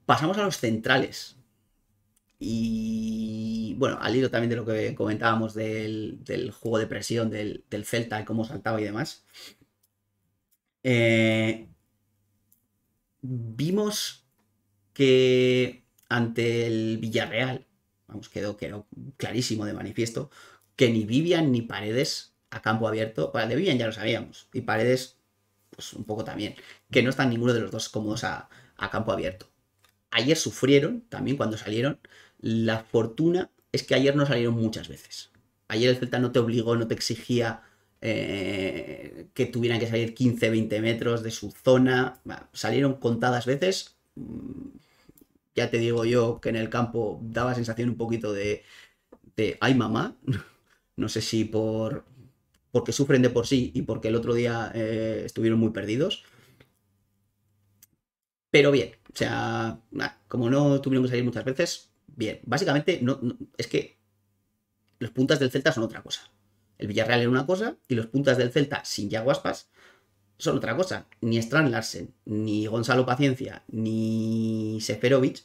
Pasamos a los centrales. Y bueno, al hilo también de lo que comentábamos del, juego de presión del, del Celta, y cómo saltaba y demás. Eh, vimos que ante el Villarreal, vamos, quedó, quedó clarísimo de manifiesto, que ni Vivian ni Paredes a campo abierto, bueno, de Vivian ya lo sabíamos, y Paredes, pues un poco también, que no están ninguno de los dos cómodos a, a campo abierto. Ayer sufrieron también cuando salieron, la fortuna es que ayer no salieron muchas veces. Ayer el Celta no te obligó, no te exigía eh, que tuvieran que salir 15, 20 metros de su zona. salieron contadas veces. Mm, ya te digo yo que en el campo daba sensación un poquito de, de ay mamá. No sé si por porque sufren de por sí y porque el otro día eh, estuvieron muy perdidos. Pero bien, o sea, como no tuvieron que salir muchas veces, Bien, básicamente no, es que los puntas del Celta son otra cosa. El Villarreal era una cosa y los puntas del Celta sin Yaguaspas son otra cosa. Ni Strand Larsen, ni Gonzalo Paciencia, ni Seferovic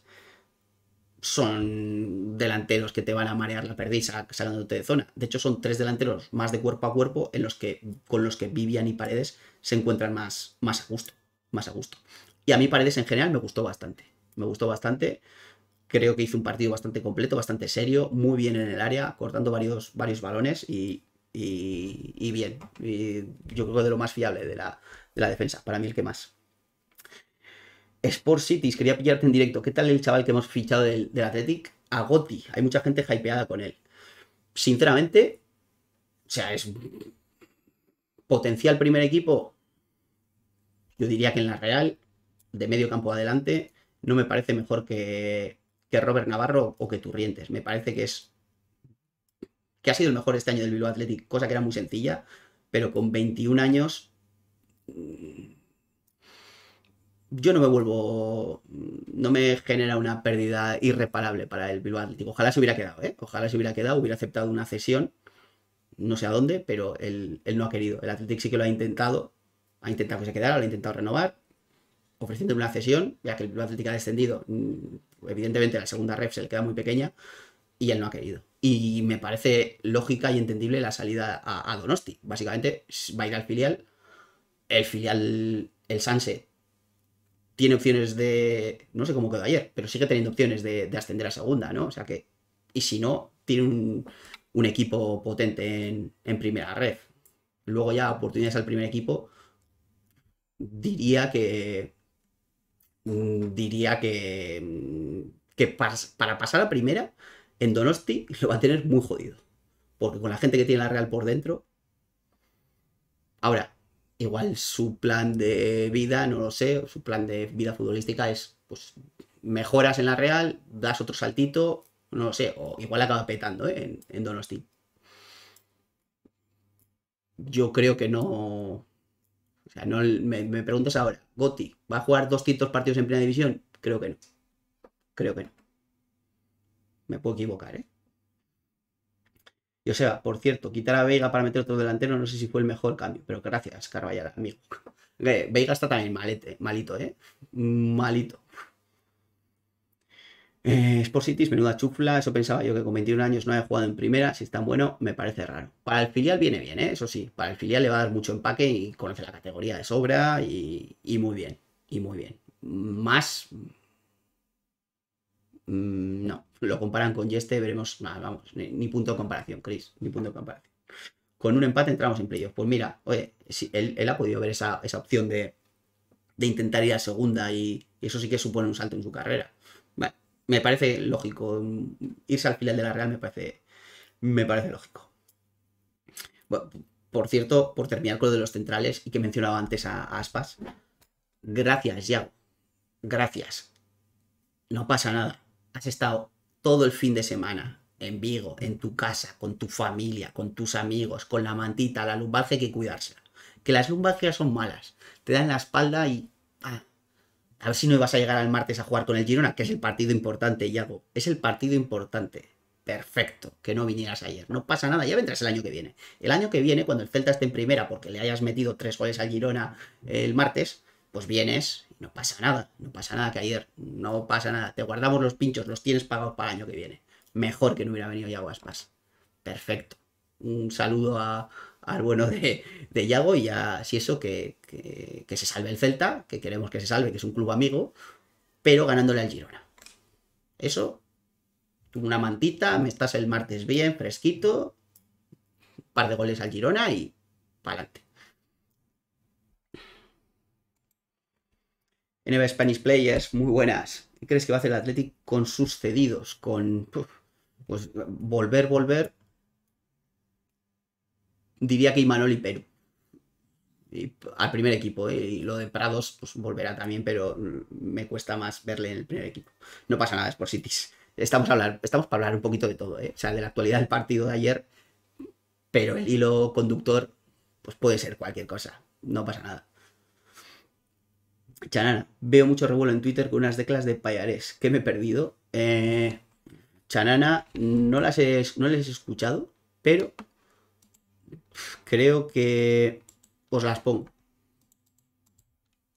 son delanteros que te van a marear la perdiz sacándote de zona. De hecho, son tres delanteros más de cuerpo a cuerpo en los que, con los que Vivian y Paredes se encuentran más, más a gusto. Más a gusto. Y a mí Paredes en general me gustó bastante. Me gustó bastante creo que hizo un partido bastante completo, bastante serio, muy bien en el área, cortando varios, varios balones y, bien. yo creo que de lo más fiable de la, de la defensa, para mí el que más. Sport Cities, quería pillarte en directo. ¿Qué tal el chaval que hemos fichado del, del Athletic? Agoti, hay mucha gente hypeada con él. Sinceramente, o sea, es potencial primer equipo. Yo diría que en la Real, de medio campo adelante, no me parece mejor que, que Robert Navarro o que Turrientes. Me parece que es que ha sido el mejor este año del Bilbao Athletic, cosa que era muy sencilla, pero con 21 años mm, yo no me vuelvo, mm, no me genera una pérdida irreparable para el Bilbao Athletic Ojalá se hubiera quedado, ¿eh? Ojalá se hubiera quedado, hubiera aceptado una cesión, no sé a dónde, pero él, no ha querido. El Athletic sí que lo ha intentado, ha intentado que se quedara, lo ha intentado renovar, ofreciendo una cesión, ya que el Club Atlético ha descendido, mm, evidentemente la segunda red se le queda muy pequeña y él no ha querido. Y me parece lógica y entendible la salida a, Donosti. Básicamente va a ir al filial, el filial, el Sanse, tiene opciones de, no sé cómo quedó ayer, pero sigue teniendo opciones de, ascender a segunda, ¿no? O sea que, y si no, tiene un, equipo potente en, primera red, Luego ya oportunidades al primer equipo, diría que Mm, diría que, mm, que para pasar a primera, en Donosti lo va a tener muy jodido. Porque con la gente que tiene la Real por dentro. Ahora, igual su plan de vida, no lo sé, su plan de vida futbolística es, pues, mejoras en la Real, das otro saltito, no lo sé, o igual acaba petando ¿eh? en Donosti. Yo creo que no, sea, no, me, preguntas ahora, Goti, ¿va a jugar 200 partidos en primera división? Creo que no. Creo que no. Me puedo equivocar, ¿eh? Y o sea, por cierto, quitar a Veiga para meter otro delantero, no sé si fue el mejor cambio, pero gracias, Carvallar, amigo. Eh, Veiga está también malete, malito, ¿eh? Malito. Eh, menuda chufla, eso pensaba yo que con 21 años no había jugado en primera, si es tan bueno, me parece raro. Para el filial viene bien, ¿eh? eso sí, para el filial le va a dar mucho empaque y conoce la categoría de sobra y, muy bien, y muy bien. Más... Mm, no, lo comparan con Yeste, veremos, más, vamos, ni, punto de comparación, Chris, ni punto de comparación. Con un empate entramos en playoff. Pues mira, oye, él, ha podido ver esa, opción de, de, intentar ir a segunda y eso sí que supone un salto en su carrera me parece lógico. Irse al final de la Real me parece, me parece lógico. por cierto, por terminar con lo de los centrales y que mencionaba antes a, Aspas, gracias, Yago. Gracias. No pasa nada. Has estado todo el fin de semana en Vigo, en tu casa, con tu familia, con tus amigos, con la mantita, la lumbar hay que cuidársela. Que las lumbarcias son malas. Te dan la espalda y... Ah, a ver si no ibas a llegar al martes a jugar con el Girona, que es el partido importante, Iago. Es el partido importante. Perfecto, que no vinieras ayer. No pasa nada, ya vendrás el año que viene. El año que viene, cuando el Celta esté en primera porque le hayas metido tres goles al Girona el martes, pues vienes y no pasa nada. No pasa nada que ayer. No pasa nada. Te guardamos los pinchos, los tienes pagados para el año que viene. Mejor que no hubiera venido Iago Aspas. Perfecto. Un saludo a, al bueno de, de Yago y ya, si eso, que, que, se salve el Celta, que queremos que se salve, que es un club amigo, pero ganándole al Girona. Eso, una mantita, me estás el martes bien, fresquito, un par de goles al Girona y para adelante. NB Spanish Players, muy buenas. ¿Qué crees que va a hacer el Athletic con sus cedidos? Con. pues volver, volver diría que Imanol y Perú. al primer equipo, ¿eh? y lo de Prados pues volverá también, pero mm, me cuesta más verle en el primer equipo. No pasa nada, es por Cities. Estamos, hablar, estamos para hablar un poquito de todo, ¿eh? o sea, de la actualidad del partido de ayer, pero el hilo conductor pues puede ser cualquier cosa, no pasa nada. Chanana, veo mucho revuelo en Twitter con unas teclas de payares. que me he perdido? Eh, Chanana, no las no les he escuchado, pero creo que os las pongo.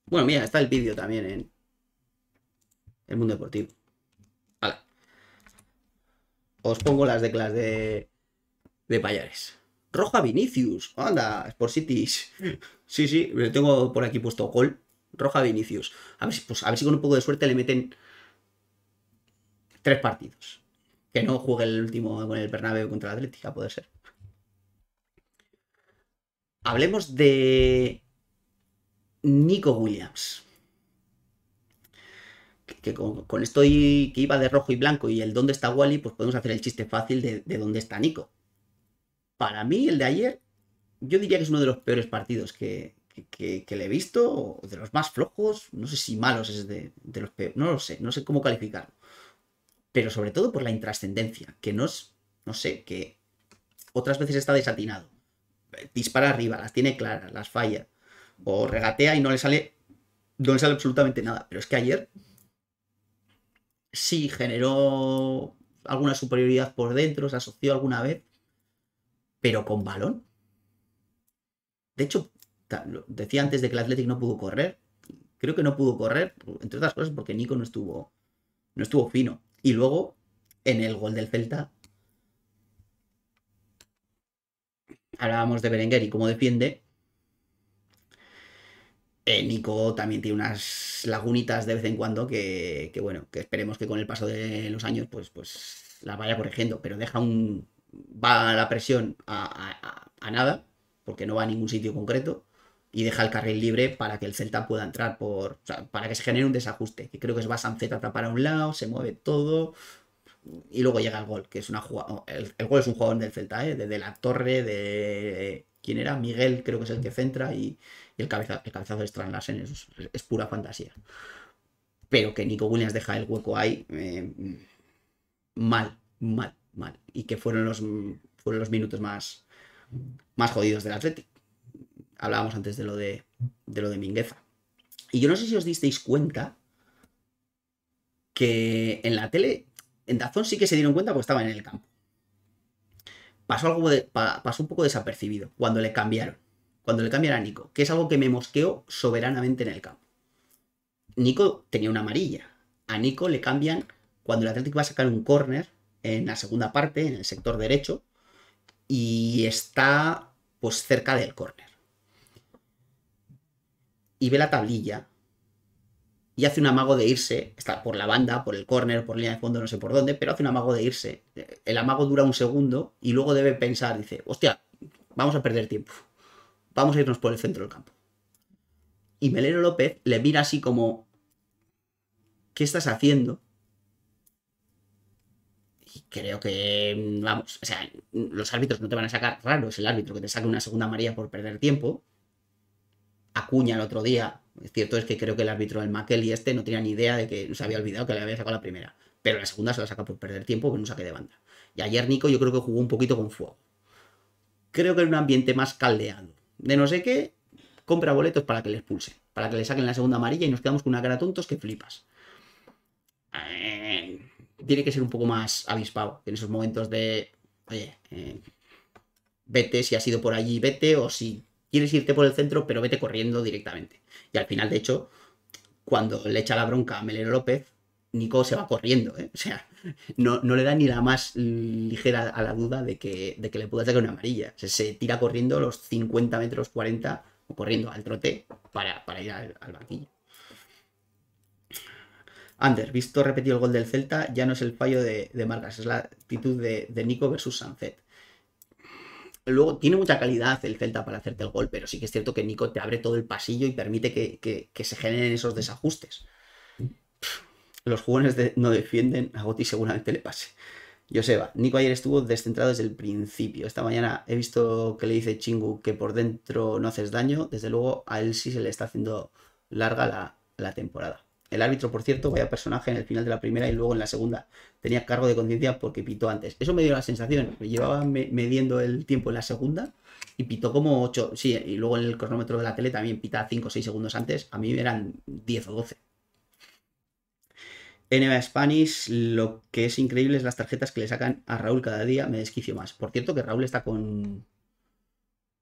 Bueno, mira, está el vídeo también en el mundo deportivo. Vale. Os pongo las teclas de, de Payares. Roja Vinicius. Anda, Sport Cities. Sí, sí, lo tengo por aquí puesto gol. Roja Vinicius. A ver, si, pues, a ver si con un poco de suerte le meten tres partidos. Que no juegue el último con el Bernabéu contra el Atlético, puede ser. Hablemos de Nico Williams. Que, con, esto que iba de rojo y blanco y el dónde está Wally, pues podemos hacer el chiste fácil de, dónde está Nico. Para mí, el de ayer, yo diría que es uno de los peores partidos que, le he visto, de los más flojos, no sé si malos es de, los peores, no lo sé, no sé cómo calificarlo. Pero sobre todo por la intrascendencia, que no no sé, que otras veces está desatinado dispara arriba, las tiene claras, las falla. O regatea y no le sale. No le sale absolutamente nada. Pero es que ayer sí generó alguna superioridad por dentro, se asoció alguna vez, pero con balón. De hecho, decía antes de que el Athletic no pudo correr. Creo que no pudo correr, entre otras cosas, porque Nico no estuvo, no estuvo fino. Y luego, en el gol del Celta, hablábamos de Berenguer y cómo defiende, eh, Nico también tiene unas lagunitas de vez en cuando que, bueno, que esperemos que con el paso de los años pues, pues las vaya corrigiendo, pero deja un... va la presión a, nada, porque no va a ningún sitio concreto, y deja el carril libre para que el Celta pueda entrar por... para que se genere un desajuste, que creo que es va Zeta para un lado, se mueve todo, y luego llega el gol, que es una oh, El, gol es un jugador del Celta, ¿eh? Desde la torre, de. ¿Quién era? Miguel, creo que es el que centra. Y, el, cabeza, el cabezazo de es, es pura fantasía. Pero que Nico Williams deja el hueco ahí. Eh, mal, mal, mal. Y que fueron los, fueron los minutos más, más jodidos del Athletic. Hablábamos antes de lo de, de lo de Mingueza. Y yo no sé si os disteis cuenta que en la tele en Dazón sí que se dieron cuenta porque estaba en el campo. Pasó, algo pasó un poco desapercibido cuando le cambiaron. Cuando le cambiaron a Nico, que es algo que me mosqueó soberanamente en el campo. Nico tenía una amarilla. A Nico le cambian cuando el Atlético va a sacar un córner en la segunda parte, en el sector derecho, y está pues cerca del córner. Y ve la tablilla y hace un amago de irse, está por la banda, por el córner, por línea de fondo, no sé por dónde, pero hace un amago de irse. El amago dura un segundo y luego debe pensar, dice, hostia, vamos a perder tiempo, vamos a irnos por el centro del campo. Y Melero López le mira así como, ¿qué estás haciendo? Y creo que, vamos, o sea, los árbitros no te van a sacar raro, es el árbitro que te saque una segunda María por perder tiempo, Acuña el otro día. es Cierto es que creo que el árbitro del Maquel y este no tenía ni idea de que se había olvidado que le había sacado la primera. Pero la segunda se la saca por perder tiempo que no saque de banda. Y ayer Nico yo creo que jugó un poquito con fuego. Creo que en un ambiente más caldeado. De no sé qué, compra boletos para que le expulse Para que le saquen la segunda amarilla y nos quedamos con una cara tontos que flipas. Eh, tiene que ser un poco más avispado en esos momentos de, oye, eh, vete si ha sido por allí, vete, o si quieres irte por el centro, pero vete corriendo directamente. Y al final, de hecho, cuando le echa la bronca a Melero López, Nico se va corriendo, ¿eh? O sea, no, le da ni la más ligera a la duda de que, de que le pueda sacar una amarilla. se tira corriendo los 50 metros 40, o corriendo al trote, para, ir al, banquillo. Ander, visto repetido el gol del Celta, ya no es el fallo de, Margas, Marcas, es la actitud de, de Nico versus Sanzet. Luego tiene mucha calidad el Celta para hacerte el gol, pero sí que es cierto que Nico te abre todo el pasillo y permite que, se generen esos desajustes. Los jugadores no defienden, a Goti seguramente le pase. Joseba, Nico ayer estuvo descentrado desde el principio. Esta mañana he visto que le dice Chingu que por dentro no haces daño. Desde luego a él sí se le está haciendo larga la, la temporada. El árbitro, por cierto, vaya personaje en el final de la primera y luego en la segunda. Tenía cargo de conciencia porque pitó antes. Eso me dio la sensación. Me llevaba midiendo el tiempo en la segunda y pitó como 8. Sí, y luego en el cronómetro de la tele también pita 5 o 6 segundos antes. A mí eran 10 o 12. NBA Spanish, lo que es increíble es las tarjetas que le sacan a Raúl cada día. Me desquicio más. Por cierto, que Raúl está con.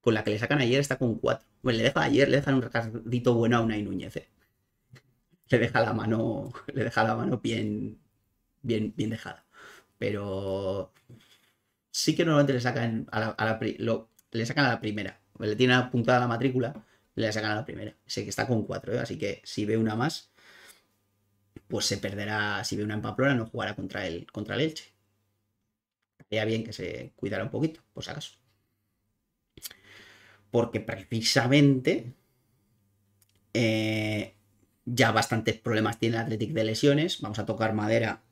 Con la que le sacan ayer está con 4. Bueno, le deja ayer, le dejan un recadito bueno a y Núñez. Eh le deja la mano, le deja la mano bien, bien, bien dejada. Pero sí que normalmente le sacan a la, primera. Le tiene apuntada la matrícula, le sacan a la primera. Sé que está con cuatro, ¿eh? así que si ve una más, pues se perderá. Si ve una en Pamplona, no jugará contra el, contra el Elche. Estaría bien que se cuidara un poquito, por si acaso. Porque precisamente eh, ya bastantes problemas tiene el Athletic de lesiones. Vamos a tocar madera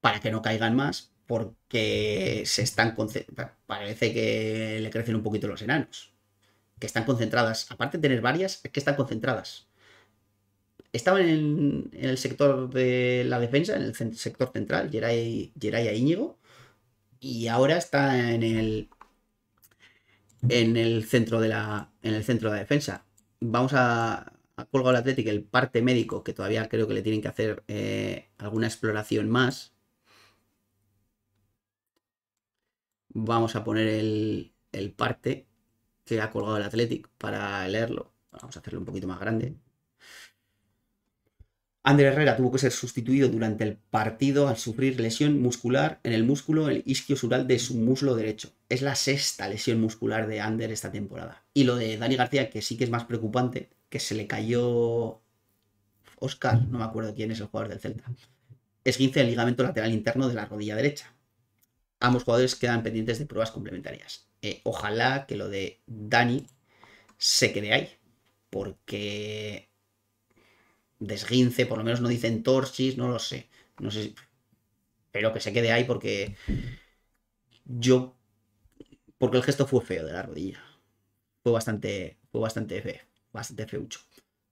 para que no caigan más, porque se están parece que le crecen un poquito los enanos, que están concentradas. Aparte de tener varias, es que están concentradas. Estaban en, el sector de la defensa, en el sector central, Geray, a Íñigo, y ahora está en el en el centro de la, en el centro de defensa. Vamos a, colgar al Athletic el parte médico, que todavía creo que le tienen que hacer eh, alguna exploración más. Vamos a poner el, parte que ha colgado el Athletic para leerlo. Vamos a hacerlo un poquito más grande. Ander Herrera tuvo que ser sustituido durante el partido al sufrir lesión muscular en el músculo el isquiosural de su muslo derecho es la sexta lesión muscular de Ander esta temporada. Y lo de Dani García, que sí que es más preocupante, que se le cayó Oscar, no me acuerdo quién es el jugador del Celta, esguince el ligamento lateral interno de la rodilla derecha. Ambos jugadores quedan pendientes de pruebas complementarias. Eh, ojalá que lo de Dani se quede ahí, porque desguince, por lo menos no dicen torsis, no lo sé. No sé, pero que se quede ahí porque yo porque el gesto fue feo de la rodilla. Fue bastante, fue bastante feo, bastante feucho.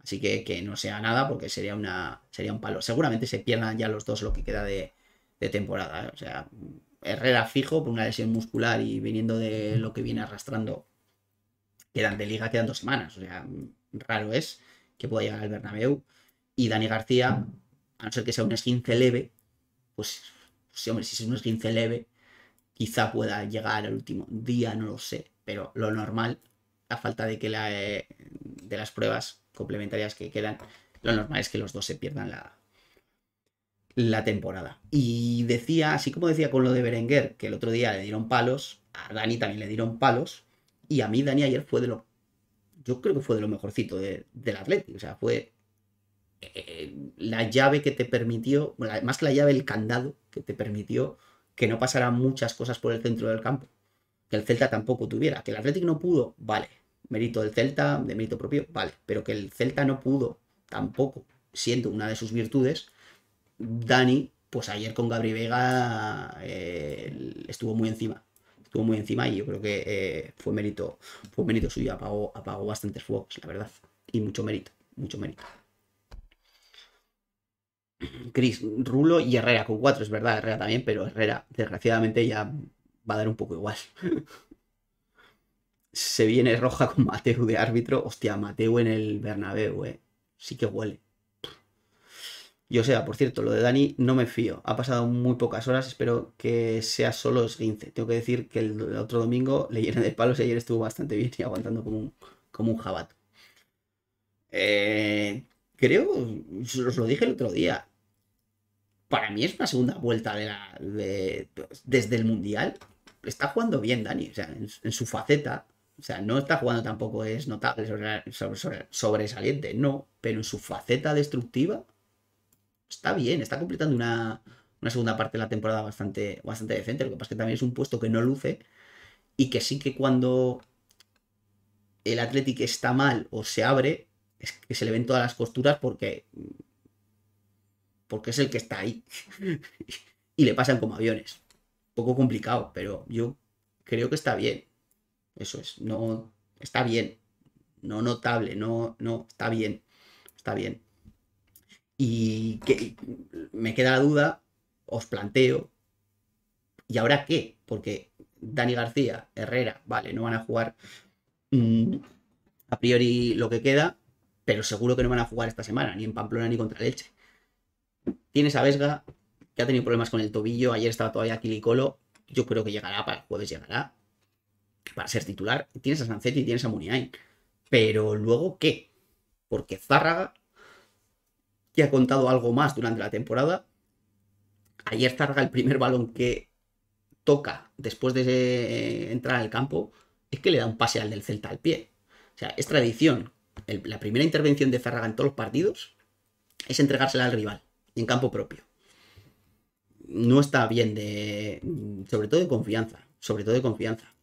Así que que no sea nada porque sería, una, sería un palo. Seguramente se pierdan ya los dos lo que queda de, temporada. ¿eh? O sea, Herrera fijo por una lesión muscular y viniendo de lo que viene arrastrando. Quedan de liga, quedan dos semanas. O sea, raro es que pueda llegar al Bernabeu. Y Dani García, a no ser que sea un esguince leve, pues, pues sí, hombre, si es un esguince leve, Quizá pueda llegar al último día, no lo sé, pero lo normal, a falta de que la, eh, de las pruebas complementarias que quedan, lo normal es que los dos se pierdan la, la temporada. Y decía, así como decía con lo de Berenguer, que el otro día le dieron palos, a Dani también le dieron palos, y a mí Dani ayer fue de lo. Yo creo que fue de lo mejorcito de, del Atlético. O sea, fue eh, la llave que te permitió, más que la llave, el candado que te permitió que no pasaran muchas cosas por el centro del campo, que el Celta tampoco tuviera, que el Atlético no pudo, vale, mérito del Celta, de mérito propio, vale, pero que el Celta no pudo tampoco, siendo una de sus virtudes, Dani, pues ayer con Gabri Vega eh, estuvo muy encima, estuvo muy encima y yo creo que eh, fue mérito, fue mérito suyo, apagó, apagó bastantes fuegos, la verdad, y mucho mérito, mucho mérito. Cris, Rulo y Herrera con cuatro es verdad, Herrera también, pero Herrera desgraciadamente ya va a dar un poco igual. Se viene roja con Mateu de árbitro. Hostia, Mateu en el Bernabéu, eh. Sí que huele. Yo sea, por cierto, lo de Dani no me fío. Ha pasado muy pocas horas, espero que sea solo 15 Tengo que decir que el otro domingo le llené de palos y ayer estuvo bastante bien y aguantando como un, como un jabato. Eh, creo, os lo dije el otro día, para mí es una segunda vuelta desde el Mundial. Está jugando bien Dani, o sea, en, su faceta. O sea, no está jugando tampoco es notable, sobresaliente, no. Pero en su faceta destructiva está bien, está completando una, segunda parte de la temporada bastante, bastante decente. Lo que pasa es que también es un puesto que no luce y que sí que cuando el Athletic está mal o se abre, es que se le ven todas las costuras porque porque es el que está ahí. y le pasan como aviones. Un poco complicado, pero yo creo que está bien. Eso es, no está bien. No notable, no, no, está bien. Está bien. Y que, me queda la duda, os planteo, ¿y ahora qué? Porque Dani García, Herrera, vale, no van a jugar mm, a priori lo que queda, pero seguro que no van a jugar esta semana, ni en Pamplona ni contra Leche. Tienes a Vesga, que ha tenido problemas con el tobillo. Ayer estaba todavía Kilicolo. Yo creo que llegará, para el jueves llegará, para ser titular. Tienes a Sancetti y tienes a Muniain. Pero luego, ¿qué? Porque Zárraga, que ha contado algo más durante la temporada, ayer Zárraga el primer balón que toca después de entrar al campo es que le da un pase al del Celta al pie. O sea, es tradición. la primera intervención de Zárraga en todos los partidos es entregársela al rival en campo propio. No está bien de. Sobre todo de confianza. Sobre todo de confianza.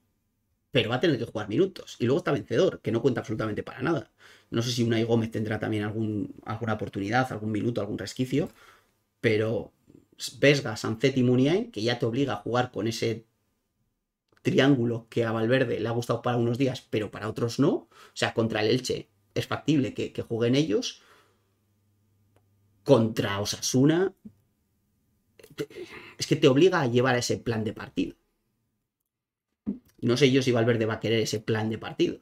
Pero va a tener que jugar minutos. Y luego está vencedor, que no cuenta absolutamente para nada. No sé si Unai Gómez tendrá también algún, alguna oportunidad, algún minuto, algún resquicio. Pero Vesga, Sancetti y Muniain, que ya te obliga a jugar con ese triángulo que a Valverde le ha gustado para unos días, pero para otros no. O sea, contra el Elche es factible que, que jueguen ellos contra Osasuna es que te obliga a llevar a ese plan de partido. No sé yo si Valverde va a querer ese plan de partido.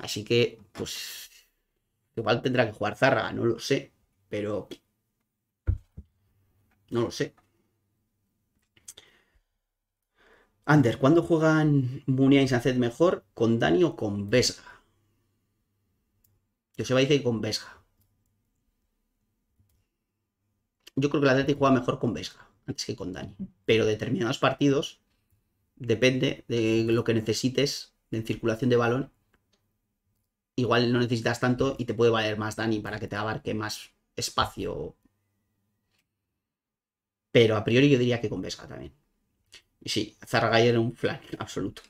Así que, pues, igual tendrá que jugar Zárraga, no lo sé, pero no lo sé. Ander, ¿cuándo juegan Munia y Sancet mejor? ¿Con Dani o con Vesga? Joseba dice que con Vesga. yo creo que el Atlético juega mejor con Vesga antes que con Dani. Mm. Pero determinados partidos, depende de lo que necesites en circulación de balón. Igual no necesitas tanto y te puede valer más Dani para que te abarque más espacio. Pero a priori yo diría que con Vesga también. Y sí, Zarragay era un flan absoluto.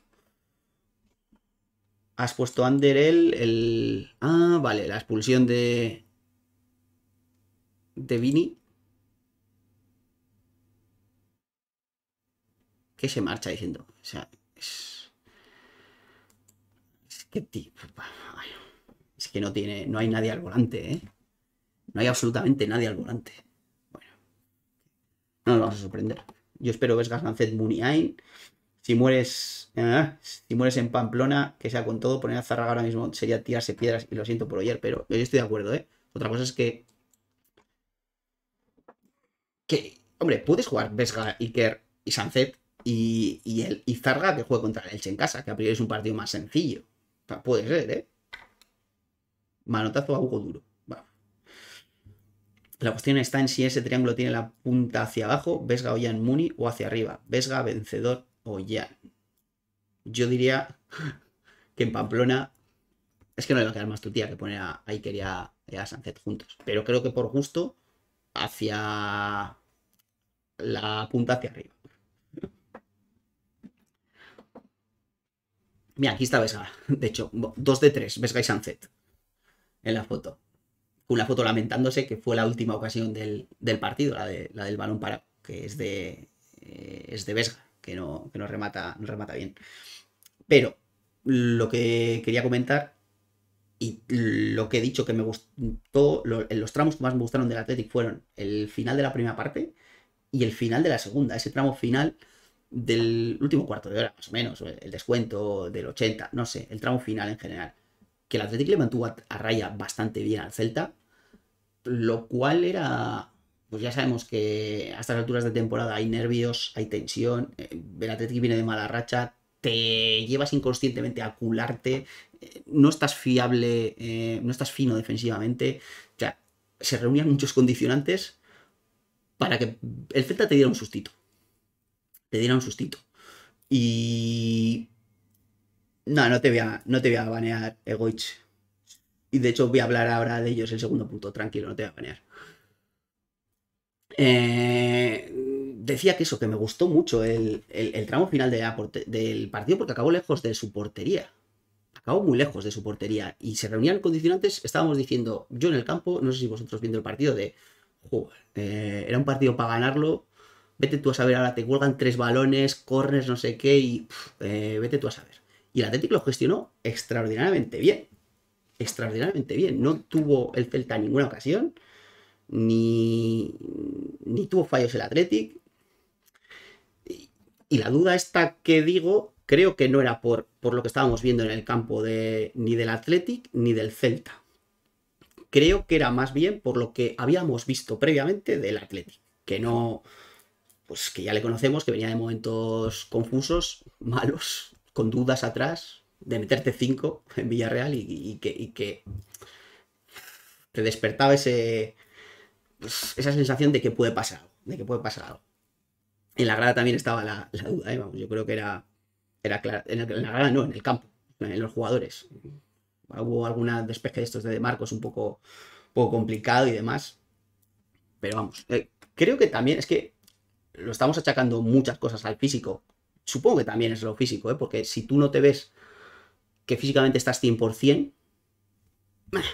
Has puesto under el, el... Ah, vale, la expulsión de... De Vini que se marcha diciendo, o sea, es... Es que, es que no tiene, no hay nadie al volante, ¿eh? No hay absolutamente nadie al volante. Bueno, no nos vamos a sorprender. Yo espero Vesga, Lancet Muniain. Si mueres, eh, si mueres en Pamplona, que sea con todo, poner a Zarraga ahora mismo sería tirarse piedras y lo siento por ayer, pero yo estoy de acuerdo, ¿eh? Otra cosa es que. Que, hombre, puedes jugar Vesga, Iker y Sanzet? y, el, y Zarga que juegue contra el Elche en casa, que a priori es un partido más sencillo. puede ser, ¿eh? Manotazo a Hugo Duro. La cuestión está en si ese triángulo tiene la punta hacia abajo, Vesga, Yan Muni o hacia arriba. Vesga, vencedor, o Yan. Yo diría que en Pamplona es que no le va a quedar más tu tía que poner a, ahí quería a Sanzet juntos. Pero creo que por gusto hacia la punta hacia arriba. Mira, aquí está Vesga. De hecho, dos de tres, Vesga y Sunset. En la foto. Una foto lamentándose que fue la última ocasión del, partido, la, de, la del balón para, que es de, eh, es de Vesga, que, no, remata, no remata bien. Pero lo que quería comentar y lo que he dicho que me gustó, los tramos que más me gustaron del Athletic fueron el final de la primera parte y el final de la segunda. Ese tramo final del último cuarto de hora, más o menos, el descuento del 80, no sé, el tramo final en general, que el Atlético le mantuvo a, raya bastante bien al Celta, lo cual era pues ya sabemos que a estas alturas de temporada hay nervios, hay tensión, eh, el Atlético viene de mala racha, te llevas inconscientemente a cularte, eh, no estás fiable, eh, no estás fino defensivamente, o sea, se reunían muchos condicionantes para que el Celta te diera un sustito te diera un sustito. Y... No, no te voy a, no te voy a banear, Egoich. Y de hecho voy a hablar ahora de ellos el segundo punto, tranquilo, no te voy a banear. Eh, decía que eso, que me gustó mucho el, tramo final del partido porque acabó lejos de su portería. Acabó muy lejos de su portería. Y se reunían condicionantes, estábamos diciendo, yo en el campo, no sé si vosotros viendo el partido, de, eh, era un partido para ganarlo, vete tú a saber, ahora te cuelgan tres balones, corres, no sé qué, y eh, vete tú a saber. Y el Atlético lo gestionó extraordinariamente bien. Extraordinariamente bien. No tuvo el Celta ninguna ocasión, ni, ni tuvo fallos el Athletic. Y, la duda esta que digo, creo que no era por, por lo que estábamos viendo en el campo de, ni del Athletic ni del Celta. Creo que era más bien por lo que habíamos visto previamente del Atlético. Que no, pues que ya le conocemos, que venía de momentos confusos, malos, con dudas atrás, de meterte cinco en Villarreal y, que, y, te despertaba ese, pues, esa sensación de que puede pasar, de que puede pasar algo. En la grada también estaba la, duda, ¿eh? Vamos, yo creo que era, era en, la grada no, en el campo, en los jugadores. Hubo alguna despeje de estos de Marcos un poco, poco complicado y demás. Pero vamos, eh, creo que también es que lo estamos achacando muchas cosas al físico. Supongo que también es lo físico, ¿eh? porque si tú no te ves que físicamente estás 100%, pues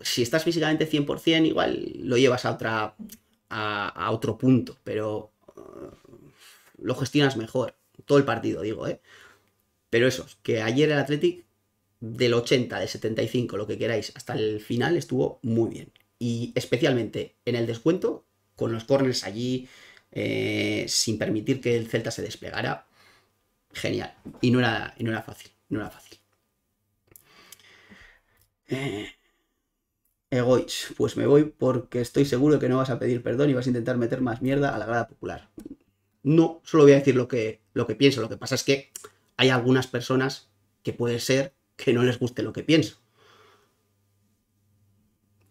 si estás físicamente 100%, igual lo llevas a, otra, a, otro punto, pero uh, lo gestionas mejor. Todo el partido, digo, ¿eh? Pero eso, que ayer el Athletic del 80, del 75, lo que queráis, hasta el final estuvo muy bien. Y especialmente en el descuento, con los corners allí, eh, sin permitir que el Celta se desplegara, genial. Y no era, y no era fácil, no era fácil. Eh, Egoich, pues me voy porque estoy seguro que no vas a pedir perdón y vas a intentar meter más mierda a la grada popular. No, solo voy a decir lo que, lo que pienso. Lo que pasa es que hay algunas personas que puede ser que no les guste lo que pienso.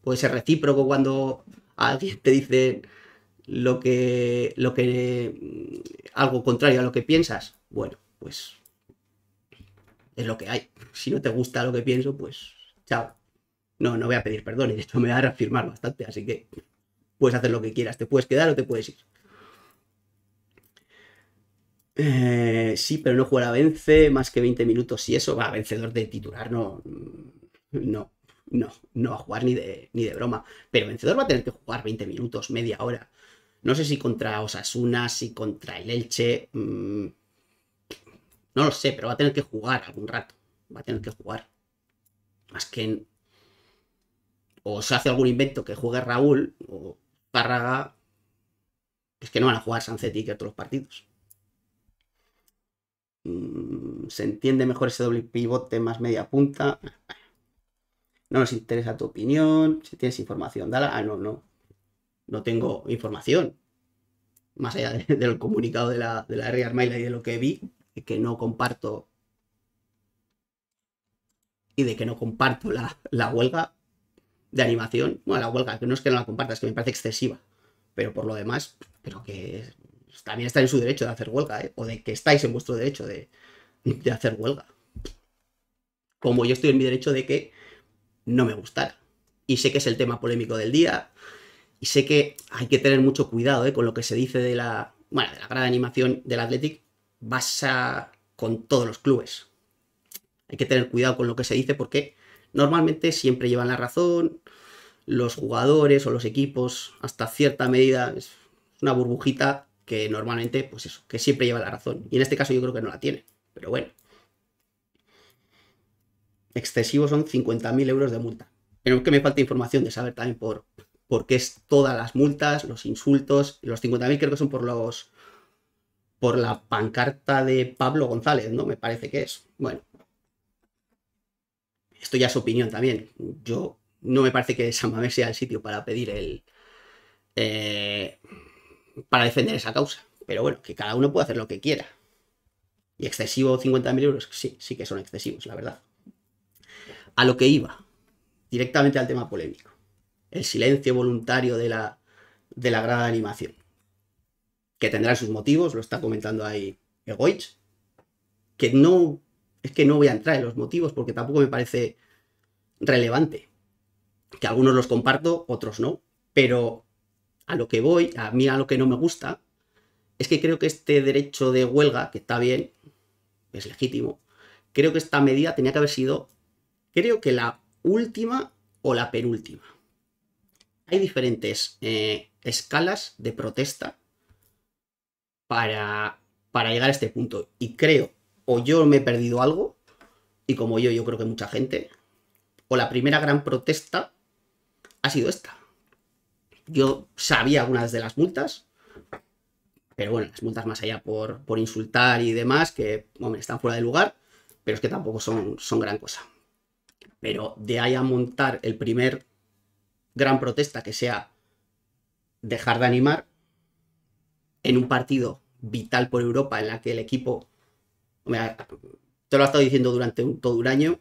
Puede ser recíproco cuando alguien te dice, lo que, lo que, mm, algo contrario a lo que piensas, bueno, pues es lo que hay. Si no te gusta lo que pienso, pues chao. No, no voy a pedir perdón y de me va a reafirmar bastante, así que puedes hacer lo que quieras, te puedes quedar o te puedes ir. Eh, sí, pero no a Vence más que 20 minutos y eso. Va, vencedor de titular no. Mm, no, no, no va a jugar ni ni de broma. Pero vencedor va a tener que jugar 20 minutos, media hora. No sé si contra Osasuna, si contra el Elche. Mm, no lo sé, pero va a tener que jugar algún rato. Va a tener que jugar. Más que. O se hace algún invento que juegue Raúl o Párraga. Es que no van a jugar Sanzetti que otros partidos. Mm, se entiende mejor ese doble pivote más media punta. No nos interesa tu opinión. Si tienes información, dala. Ah, no, no no tengo información. Más allá del comunicado de la, de la Real y de lo que vi, que no comparto. Y de que no comparto la, huelga de animación. Bueno, la huelga, que no es que no la compartas es que me parece excesiva. Pero por lo demás, creo que también está en su derecho de hacer huelga, ¿eh? o de que estáis en vuestro derecho de, de hacer huelga. Como yo estoy en mi derecho de que no me gustara. Y sé que es el tema polémico del día, y sé que hay que tener mucho cuidado ¿eh? con lo que se dice de la, bueno, de la grada de animación del Athletic. Vas con todos los clubes. Hay que tener cuidado con lo que se dice porque normalmente siempre llevan la razón los jugadores o los equipos hasta cierta medida. Es una burbujita que normalmente, pues eso, que siempre lleva la razón. Y en este caso yo creo que no la tiene. Pero bueno. Excesivos son 50.000 euros de multa. Pero que me falta información de saber también por, porque es todas las multas, los insultos, los 50.000 creo que son por los por la pancarta de Pablo González, ¿no? Me parece que es. Bueno. Esto ya es opinión también. Yo no me parece que San Mamés sea el sitio para pedir el eh, para defender esa causa. Pero bueno, que cada uno puede hacer lo que quiera. Y excesivo 50.000 euros, sí, sí que son excesivos, la verdad. A lo que iba, directamente al tema polémico el silencio voluntario de la, de la grada de animación. Que tendrá sus motivos, lo está comentando ahí Egoich. Que no. Es que no voy a entrar en los motivos porque tampoco me parece relevante. Que algunos los comparto, otros no. Pero a lo que voy, a mí a lo que no me gusta, es que creo que este derecho de huelga, que está bien, es legítimo, creo que esta medida tenía que haber sido, creo que la última o la penúltima hay diferentes eh, escalas de protesta para, para llegar a este punto. Y creo, o yo me he perdido algo, y como yo, yo creo que mucha gente, o la primera gran protesta ha sido esta. Yo sabía algunas de las multas, pero bueno, las multas más allá por, insultar y demás, que hombre, están fuera de lugar, pero es que tampoco son, son gran cosa. Pero de ahí a montar el primer gran protesta que sea dejar de animar en un partido vital por Europa en la que el equipo, te lo ha estado diciendo durante todo un año,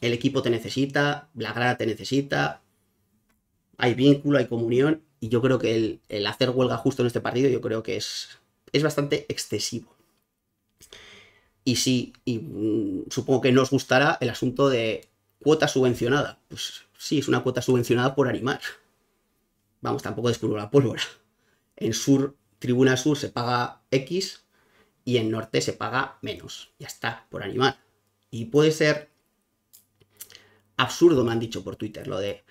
el equipo te necesita, la grada te necesita, hay vínculo, hay comunión, y yo creo que el, hacer huelga justo en este partido, yo creo que es, es bastante excesivo. Y sí, y, mm, supongo que no os gustará el asunto de cuota subvencionada. Pues sí, es una cuota subvencionada por animal. Vamos, tampoco descubro la pólvora. En sur, tribuna sur se paga X y en norte se paga menos. Ya está, por animal. Y puede ser absurdo, me han dicho por Twitter, lo de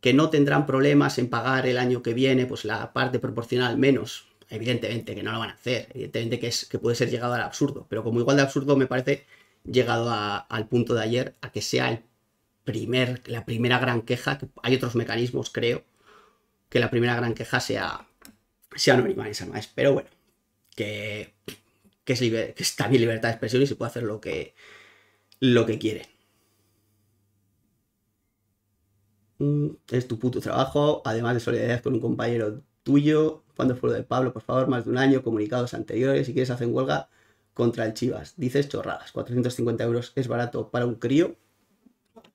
que no tendrán problemas en pagar el año que viene, pues la parte proporcional menos. Evidentemente que no lo van a hacer, evidentemente que, es, que puede ser llegado al absurdo, pero como igual de absurdo me parece llegado al punto de ayer a que sea el primer, la primera gran queja, hay otros mecanismos, creo, que la primera gran queja sea, sea no esa más, Pero bueno, que, que, es libertad de expresión y se puede hacer lo que, lo que quiere mm, Es tu puto trabajo, además de solidaridad con un compañero tuyo. cuando fue lo de Pablo? Por favor, más de un año, comunicados anteriores. Si quieres, hacen huelga contra el Chivas. Dices chorradas. 450 euros es barato para un crío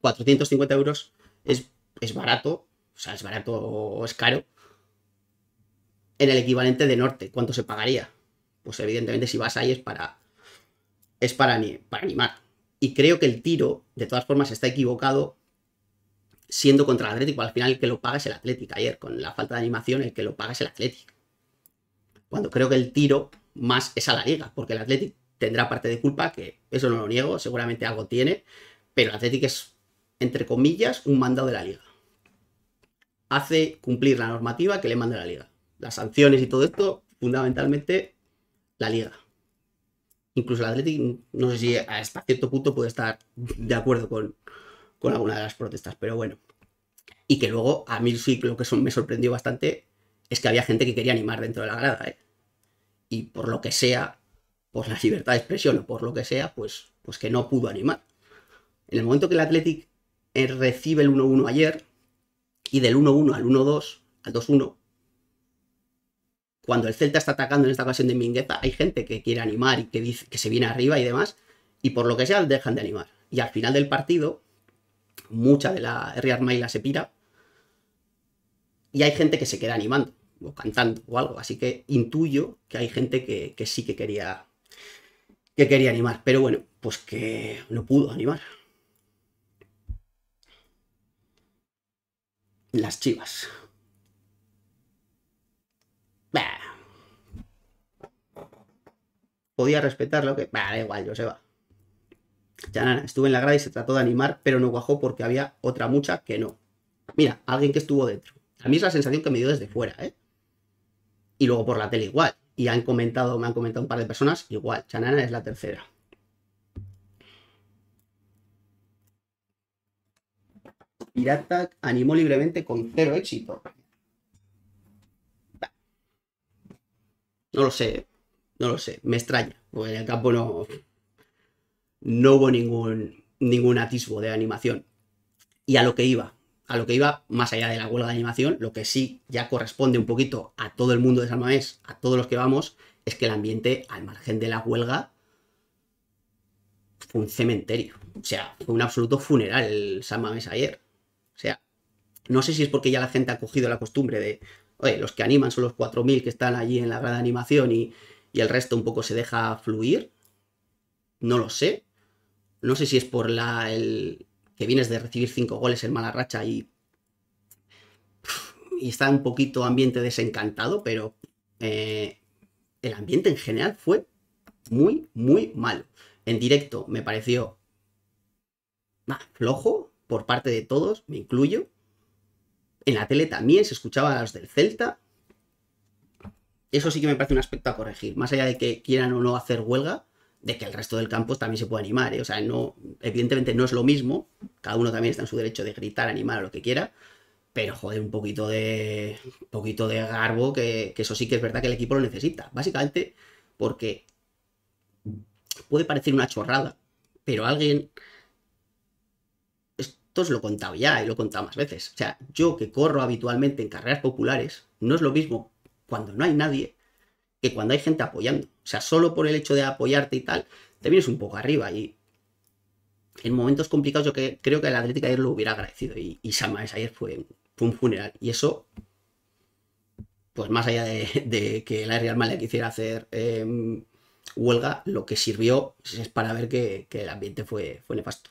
450 euros es, es barato, o sea, es barato o es caro. En el equivalente de norte, ¿cuánto se pagaría? Pues evidentemente si vas ahí es para es para, para animar. Y creo que el tiro, de todas formas, está equivocado siendo contra el Atlético. Al final el que lo paga es el Atlético. Ayer, con la falta de animación, el que lo paga es el Atlético. Cuando creo que el tiro más es a la liga, porque el Atlético tendrá parte de culpa, que eso no lo niego, seguramente algo tiene, pero el Athletic es, entre comillas, un mandado de la liga. Hace cumplir la normativa que le manda la liga. Las sanciones y todo esto, fundamentalmente, la liga. Incluso el Athletic, no sé si hasta cierto punto puede estar de acuerdo con, alguna de las protestas, pero bueno. Y que luego, a mí sí lo que me sorprendió bastante es que había gente que quería animar dentro de la grada, ¿eh? Y por lo que sea, por la libertad de expresión o por lo que sea, pues, pues que no pudo animar. En el momento que el Athletic eh, recibe el 1-1 ayer, y del 1-1 al 1-2, al 2-1, cuando el Celta está atacando en esta ocasión de Mingueta, hay gente que quiere animar y que, dice, que se viene arriba y demás, y por lo que sea dejan de animar. Y al final del partido, mucha de la Real Maila se pira, y hay gente que se queda animando, o cantando, o algo. Así que intuyo que hay gente que, que sí que quería, que quería animar, pero bueno, pues que no pudo animar. Las chivas. Bah. Podía respetarlo, que... igual da igual, va. Chanana, estuve en la grada y se trató de animar, pero no guajó porque había otra mucha que no. Mira, alguien que estuvo dentro. A mí es la sensación que me dio desde fuera, ¿eh? Y luego por la tele igual. Y han comentado, me han comentado un par de personas, igual, Chanana es la tercera. pirata animó libremente con cero éxito. No lo sé, no lo sé, me extraña, porque en el campo no, no hubo ningún, ningún atisbo de animación. Y a lo que iba, a lo que iba, más allá de la huelga de animación, lo que sí ya corresponde un poquito a todo el mundo de San Mamés, a todos los que vamos, es que el ambiente, al margen de la huelga, fue un cementerio. O sea, fue un absoluto funeral el San ayer. No sé si es porque ya la gente ha cogido la costumbre de, oye, los que animan son los 4.000 que están allí en la gran animación y, el resto un poco se deja fluir. No lo sé. No sé si es por la, el, que vienes de recibir 5 goles en mala racha y, y está un poquito ambiente desencantado, pero eh, el ambiente en general fue muy, muy malo. En directo me pareció flojo por parte de todos, me incluyo. En la tele también se escuchaba a los del Celta. Eso sí que me parece un aspecto a corregir. Más allá de que quieran o no hacer huelga, de que el resto del campo también se pueda animar. ¿eh? O sea, evidentemente no es lo mismo. Cada uno también está en su derecho de gritar, animar o lo que quiera. Pero joder, un poquito de. poquito de garbo, que eso sí que es verdad que el equipo lo necesita. Básicamente, porque puede parecer una chorrada, pero alguien lo he contado ya y lo he contado más veces. O sea, yo que corro habitualmente en carreras populares, no es lo mismo cuando no hay nadie que cuando hay gente apoyando. O sea, solo por el hecho de apoyarte y tal, te vienes un poco arriba y en momentos complicados yo creo que el Atlético ayer lo hubiera agradecido y, y ayer fue, un funeral. Y eso, pues más allá de, que la Real Madrid quisiera hacer em, huelga, lo que sirvió es para ver que, el ambiente fue, fue nefasto.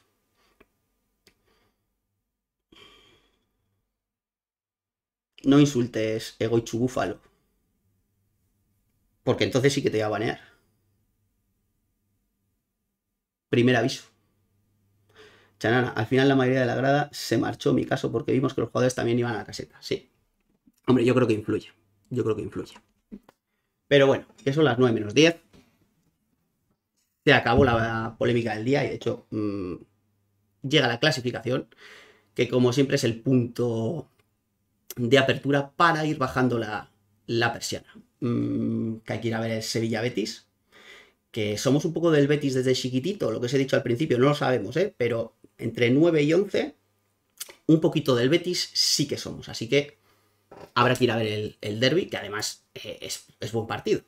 no insultes Egoichu Búfalo. Porque entonces sí que te voy a banear. Primer aviso. Chanana, al final la mayoría de la grada se marchó mi caso porque vimos que los jugadores también iban a la caseta. Sí. Hombre, yo creo que influye. Yo creo que influye. Pero bueno, que son las 9 menos 10. Se acabó la polémica del día y de hecho mm, llega la clasificación, que como siempre es el punto de apertura para ir bajando la, persiana. Mm, que hay que ir a ver el Sevilla Betis, que somos un poco del Betis desde chiquitito, lo que os he dicho al principio, no lo sabemos, ¿eh? pero entre 9 y 11, un poquito del Betis sí que somos. Así que habrá que ir a ver el, derby, que además eh, es, buen partido.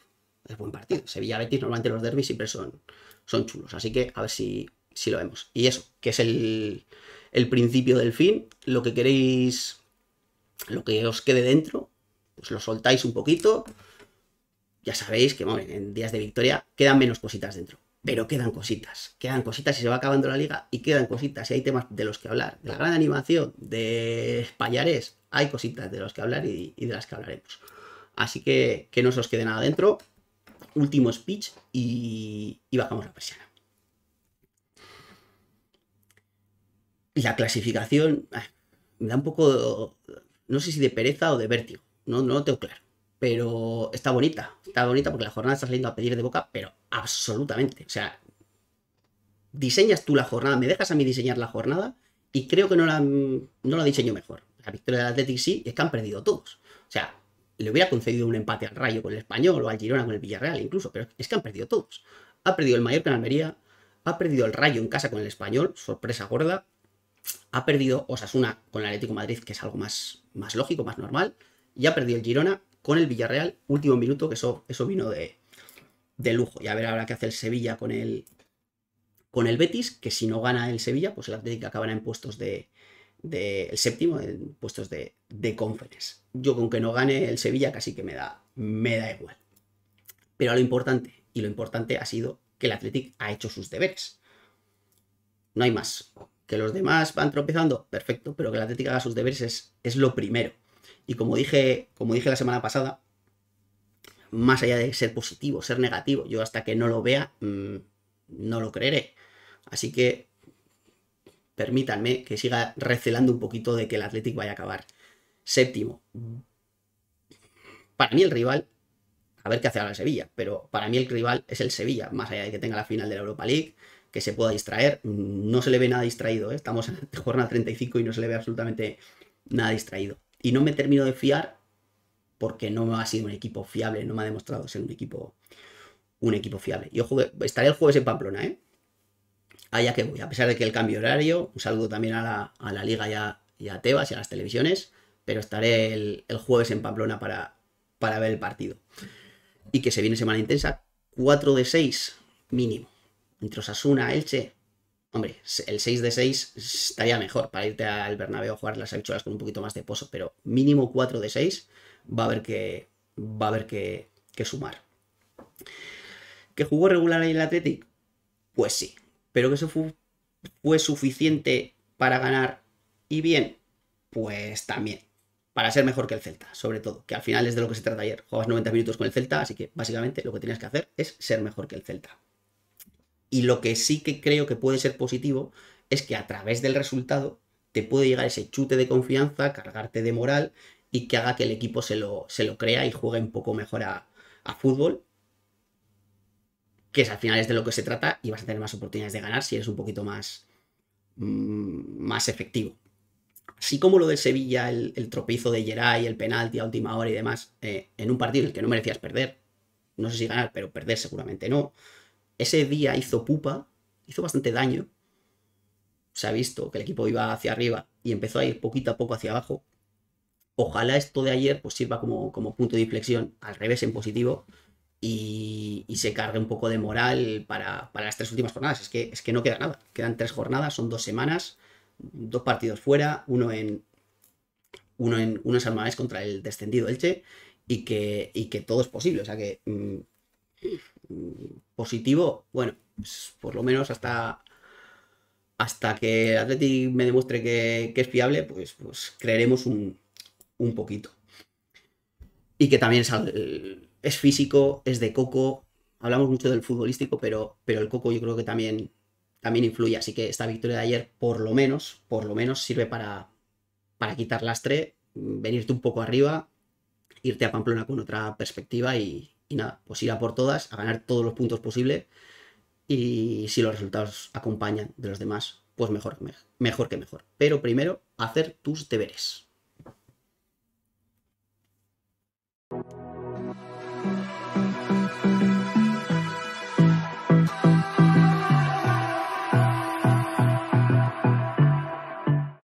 Es buen partido. Sevilla-Betis, normalmente los derbis siempre son, son chulos. Así que a ver si, si lo vemos. Y eso, que es el, el principio del fin. Lo que queréis lo que os quede dentro, pues lo soltáis un poquito. Ya sabéis que en días de victoria quedan menos cositas dentro. Pero quedan cositas, quedan cositas y se va acabando la liga y quedan cositas y hay temas de los que hablar. De la gran animación, de Payares, hay cositas de los que hablar y, de las que hablaremos. Así que que no se os quede nada dentro. Último speech y, bajamos la persiana. la clasificación ah, me da un poco no sé si de pereza o de vértigo, no, no lo tengo claro. Pero está bonita, está bonita porque la jornada está saliendo a pedir de boca, pero absolutamente. O sea, diseñas tú la jornada, me dejas a mí diseñar la jornada y creo que no la, la diseño mejor. La victoria del Athletic sí, es que han perdido todos. O sea, le hubiera concedido un empate al Rayo con el Español o al Girona con el Villarreal incluso, pero es que han perdido todos. Ha perdido el mayor en Almería, ha perdido el Rayo en casa con el Español, sorpresa gorda. Ha perdido Osasuna con el Atlético Madrid, que es algo más más lógico, más normal. Ya perdió el Girona con el Villarreal, último minuto, que eso, eso vino de, de lujo. a ver ahora qué hace el Sevilla con el, con el Betis, que si no gana el Sevilla, pues el Atlético acabará en puestos de, de el séptimo, en puestos de, de conference. Yo con que no gane el Sevilla casi que me da, me da igual. Pero lo importante, y lo importante ha sido que el Athletic ha hecho sus deberes. No hay más. Que los demás van tropezando, perfecto, pero que el Atlético haga sus deberes es, lo primero. Y como dije, como dije la semana pasada, más allá de ser positivo, ser negativo, yo hasta que no lo vea, mm, no lo creeré. Así que permítanme que siga recelando un poquito de que el Atlético vaya a acabar. Séptimo. Para mí el rival, a ver qué hace ahora Sevilla, pero para mí el rival es el Sevilla, más allá de que tenga la final de la Europa League, se pueda distraer. No se le ve nada distraído. ¿eh? Estamos en jornada 35 y no se le ve absolutamente nada distraído. Y no me termino de fiar porque no ha sido un equipo fiable, no me ha demostrado ser un equipo, un equipo fiable. Yo estaré el jueves en Pamplona, ¿eh? Allá que voy, a pesar de que el cambio horario, un saludo también a la, liga y a, y a, Tebas y a las televisiones, pero estaré el, el jueves en Pamplona para, para ver el partido. Y que se viene semana intensa, 4 de 6 mínimo entre Osasuna, Elche. Hombre, el 6 de 6 estaría mejor para irte al Bernabéu a jugar las habichuelas con un poquito más de pozo, pero mínimo 4 de 6 va a haber que, va a haber que, sumar. ¿Que jugó regular ahí el Athletic? Pues sí, pero que eso fue, fue suficiente para ganar y bien, pues también para ser mejor que el Celta, sobre todo, que al final es de lo que se trata ayer. Jugabas 90 minutos con el Celta, así que básicamente lo que tienes que hacer es ser mejor que el Celta. Y lo que sí que creo que puede ser positivo es que a través del resultado te puede llegar ese chute de confianza, cargarte de moral y que haga que el equipo se lo, se lo crea y juegue un poco mejor a, fútbol. Que es, al final es de lo que se trata y vas a tener más oportunidades de ganar si eres un poquito más, mm, más efectivo. Así como lo de Sevilla, el, el de Geray, el penalti a última hora y demás, eh, en un partido en el que no merecías perder, no sé si ganar, pero perder seguramente no ese día hizo pupa, hizo bastante daño. Se ha visto que el equipo iba hacia arriba y empezó a ir poquito a poco hacia abajo. Ojalá esto de ayer pues, sirva como, punto de inflexión, al revés, en positivo, y, se cargue un poco de moral para, las tres últimas jornadas. Es que, es que no queda nada. Quedan tres jornadas, son dos semanas, dos partidos fuera, uno en, uno en, unas contra el descendido Elche, y que, que todo es posible. O sea que mm, positivo, bueno, pues, por lo menos hasta, hasta que el Atleti me demuestre que, es fiable, pues, pues creeremos un, un, poquito. Y que también es, físico, es de coco. Hablamos mucho del futbolístico, pero, pero el coco yo creo que también, también influye. Así que esta victoria de ayer, por lo menos, por lo menos sirve para, para quitar lastre, venirte un poco arriba, irte a Pamplona con otra perspectiva y, y nada, pues ir a por todas, a ganar todos los puntos posibles Y si los resultados acompañan de los demás, pues mejor, mejor que mejor. Pero primero, hacer tus deberes.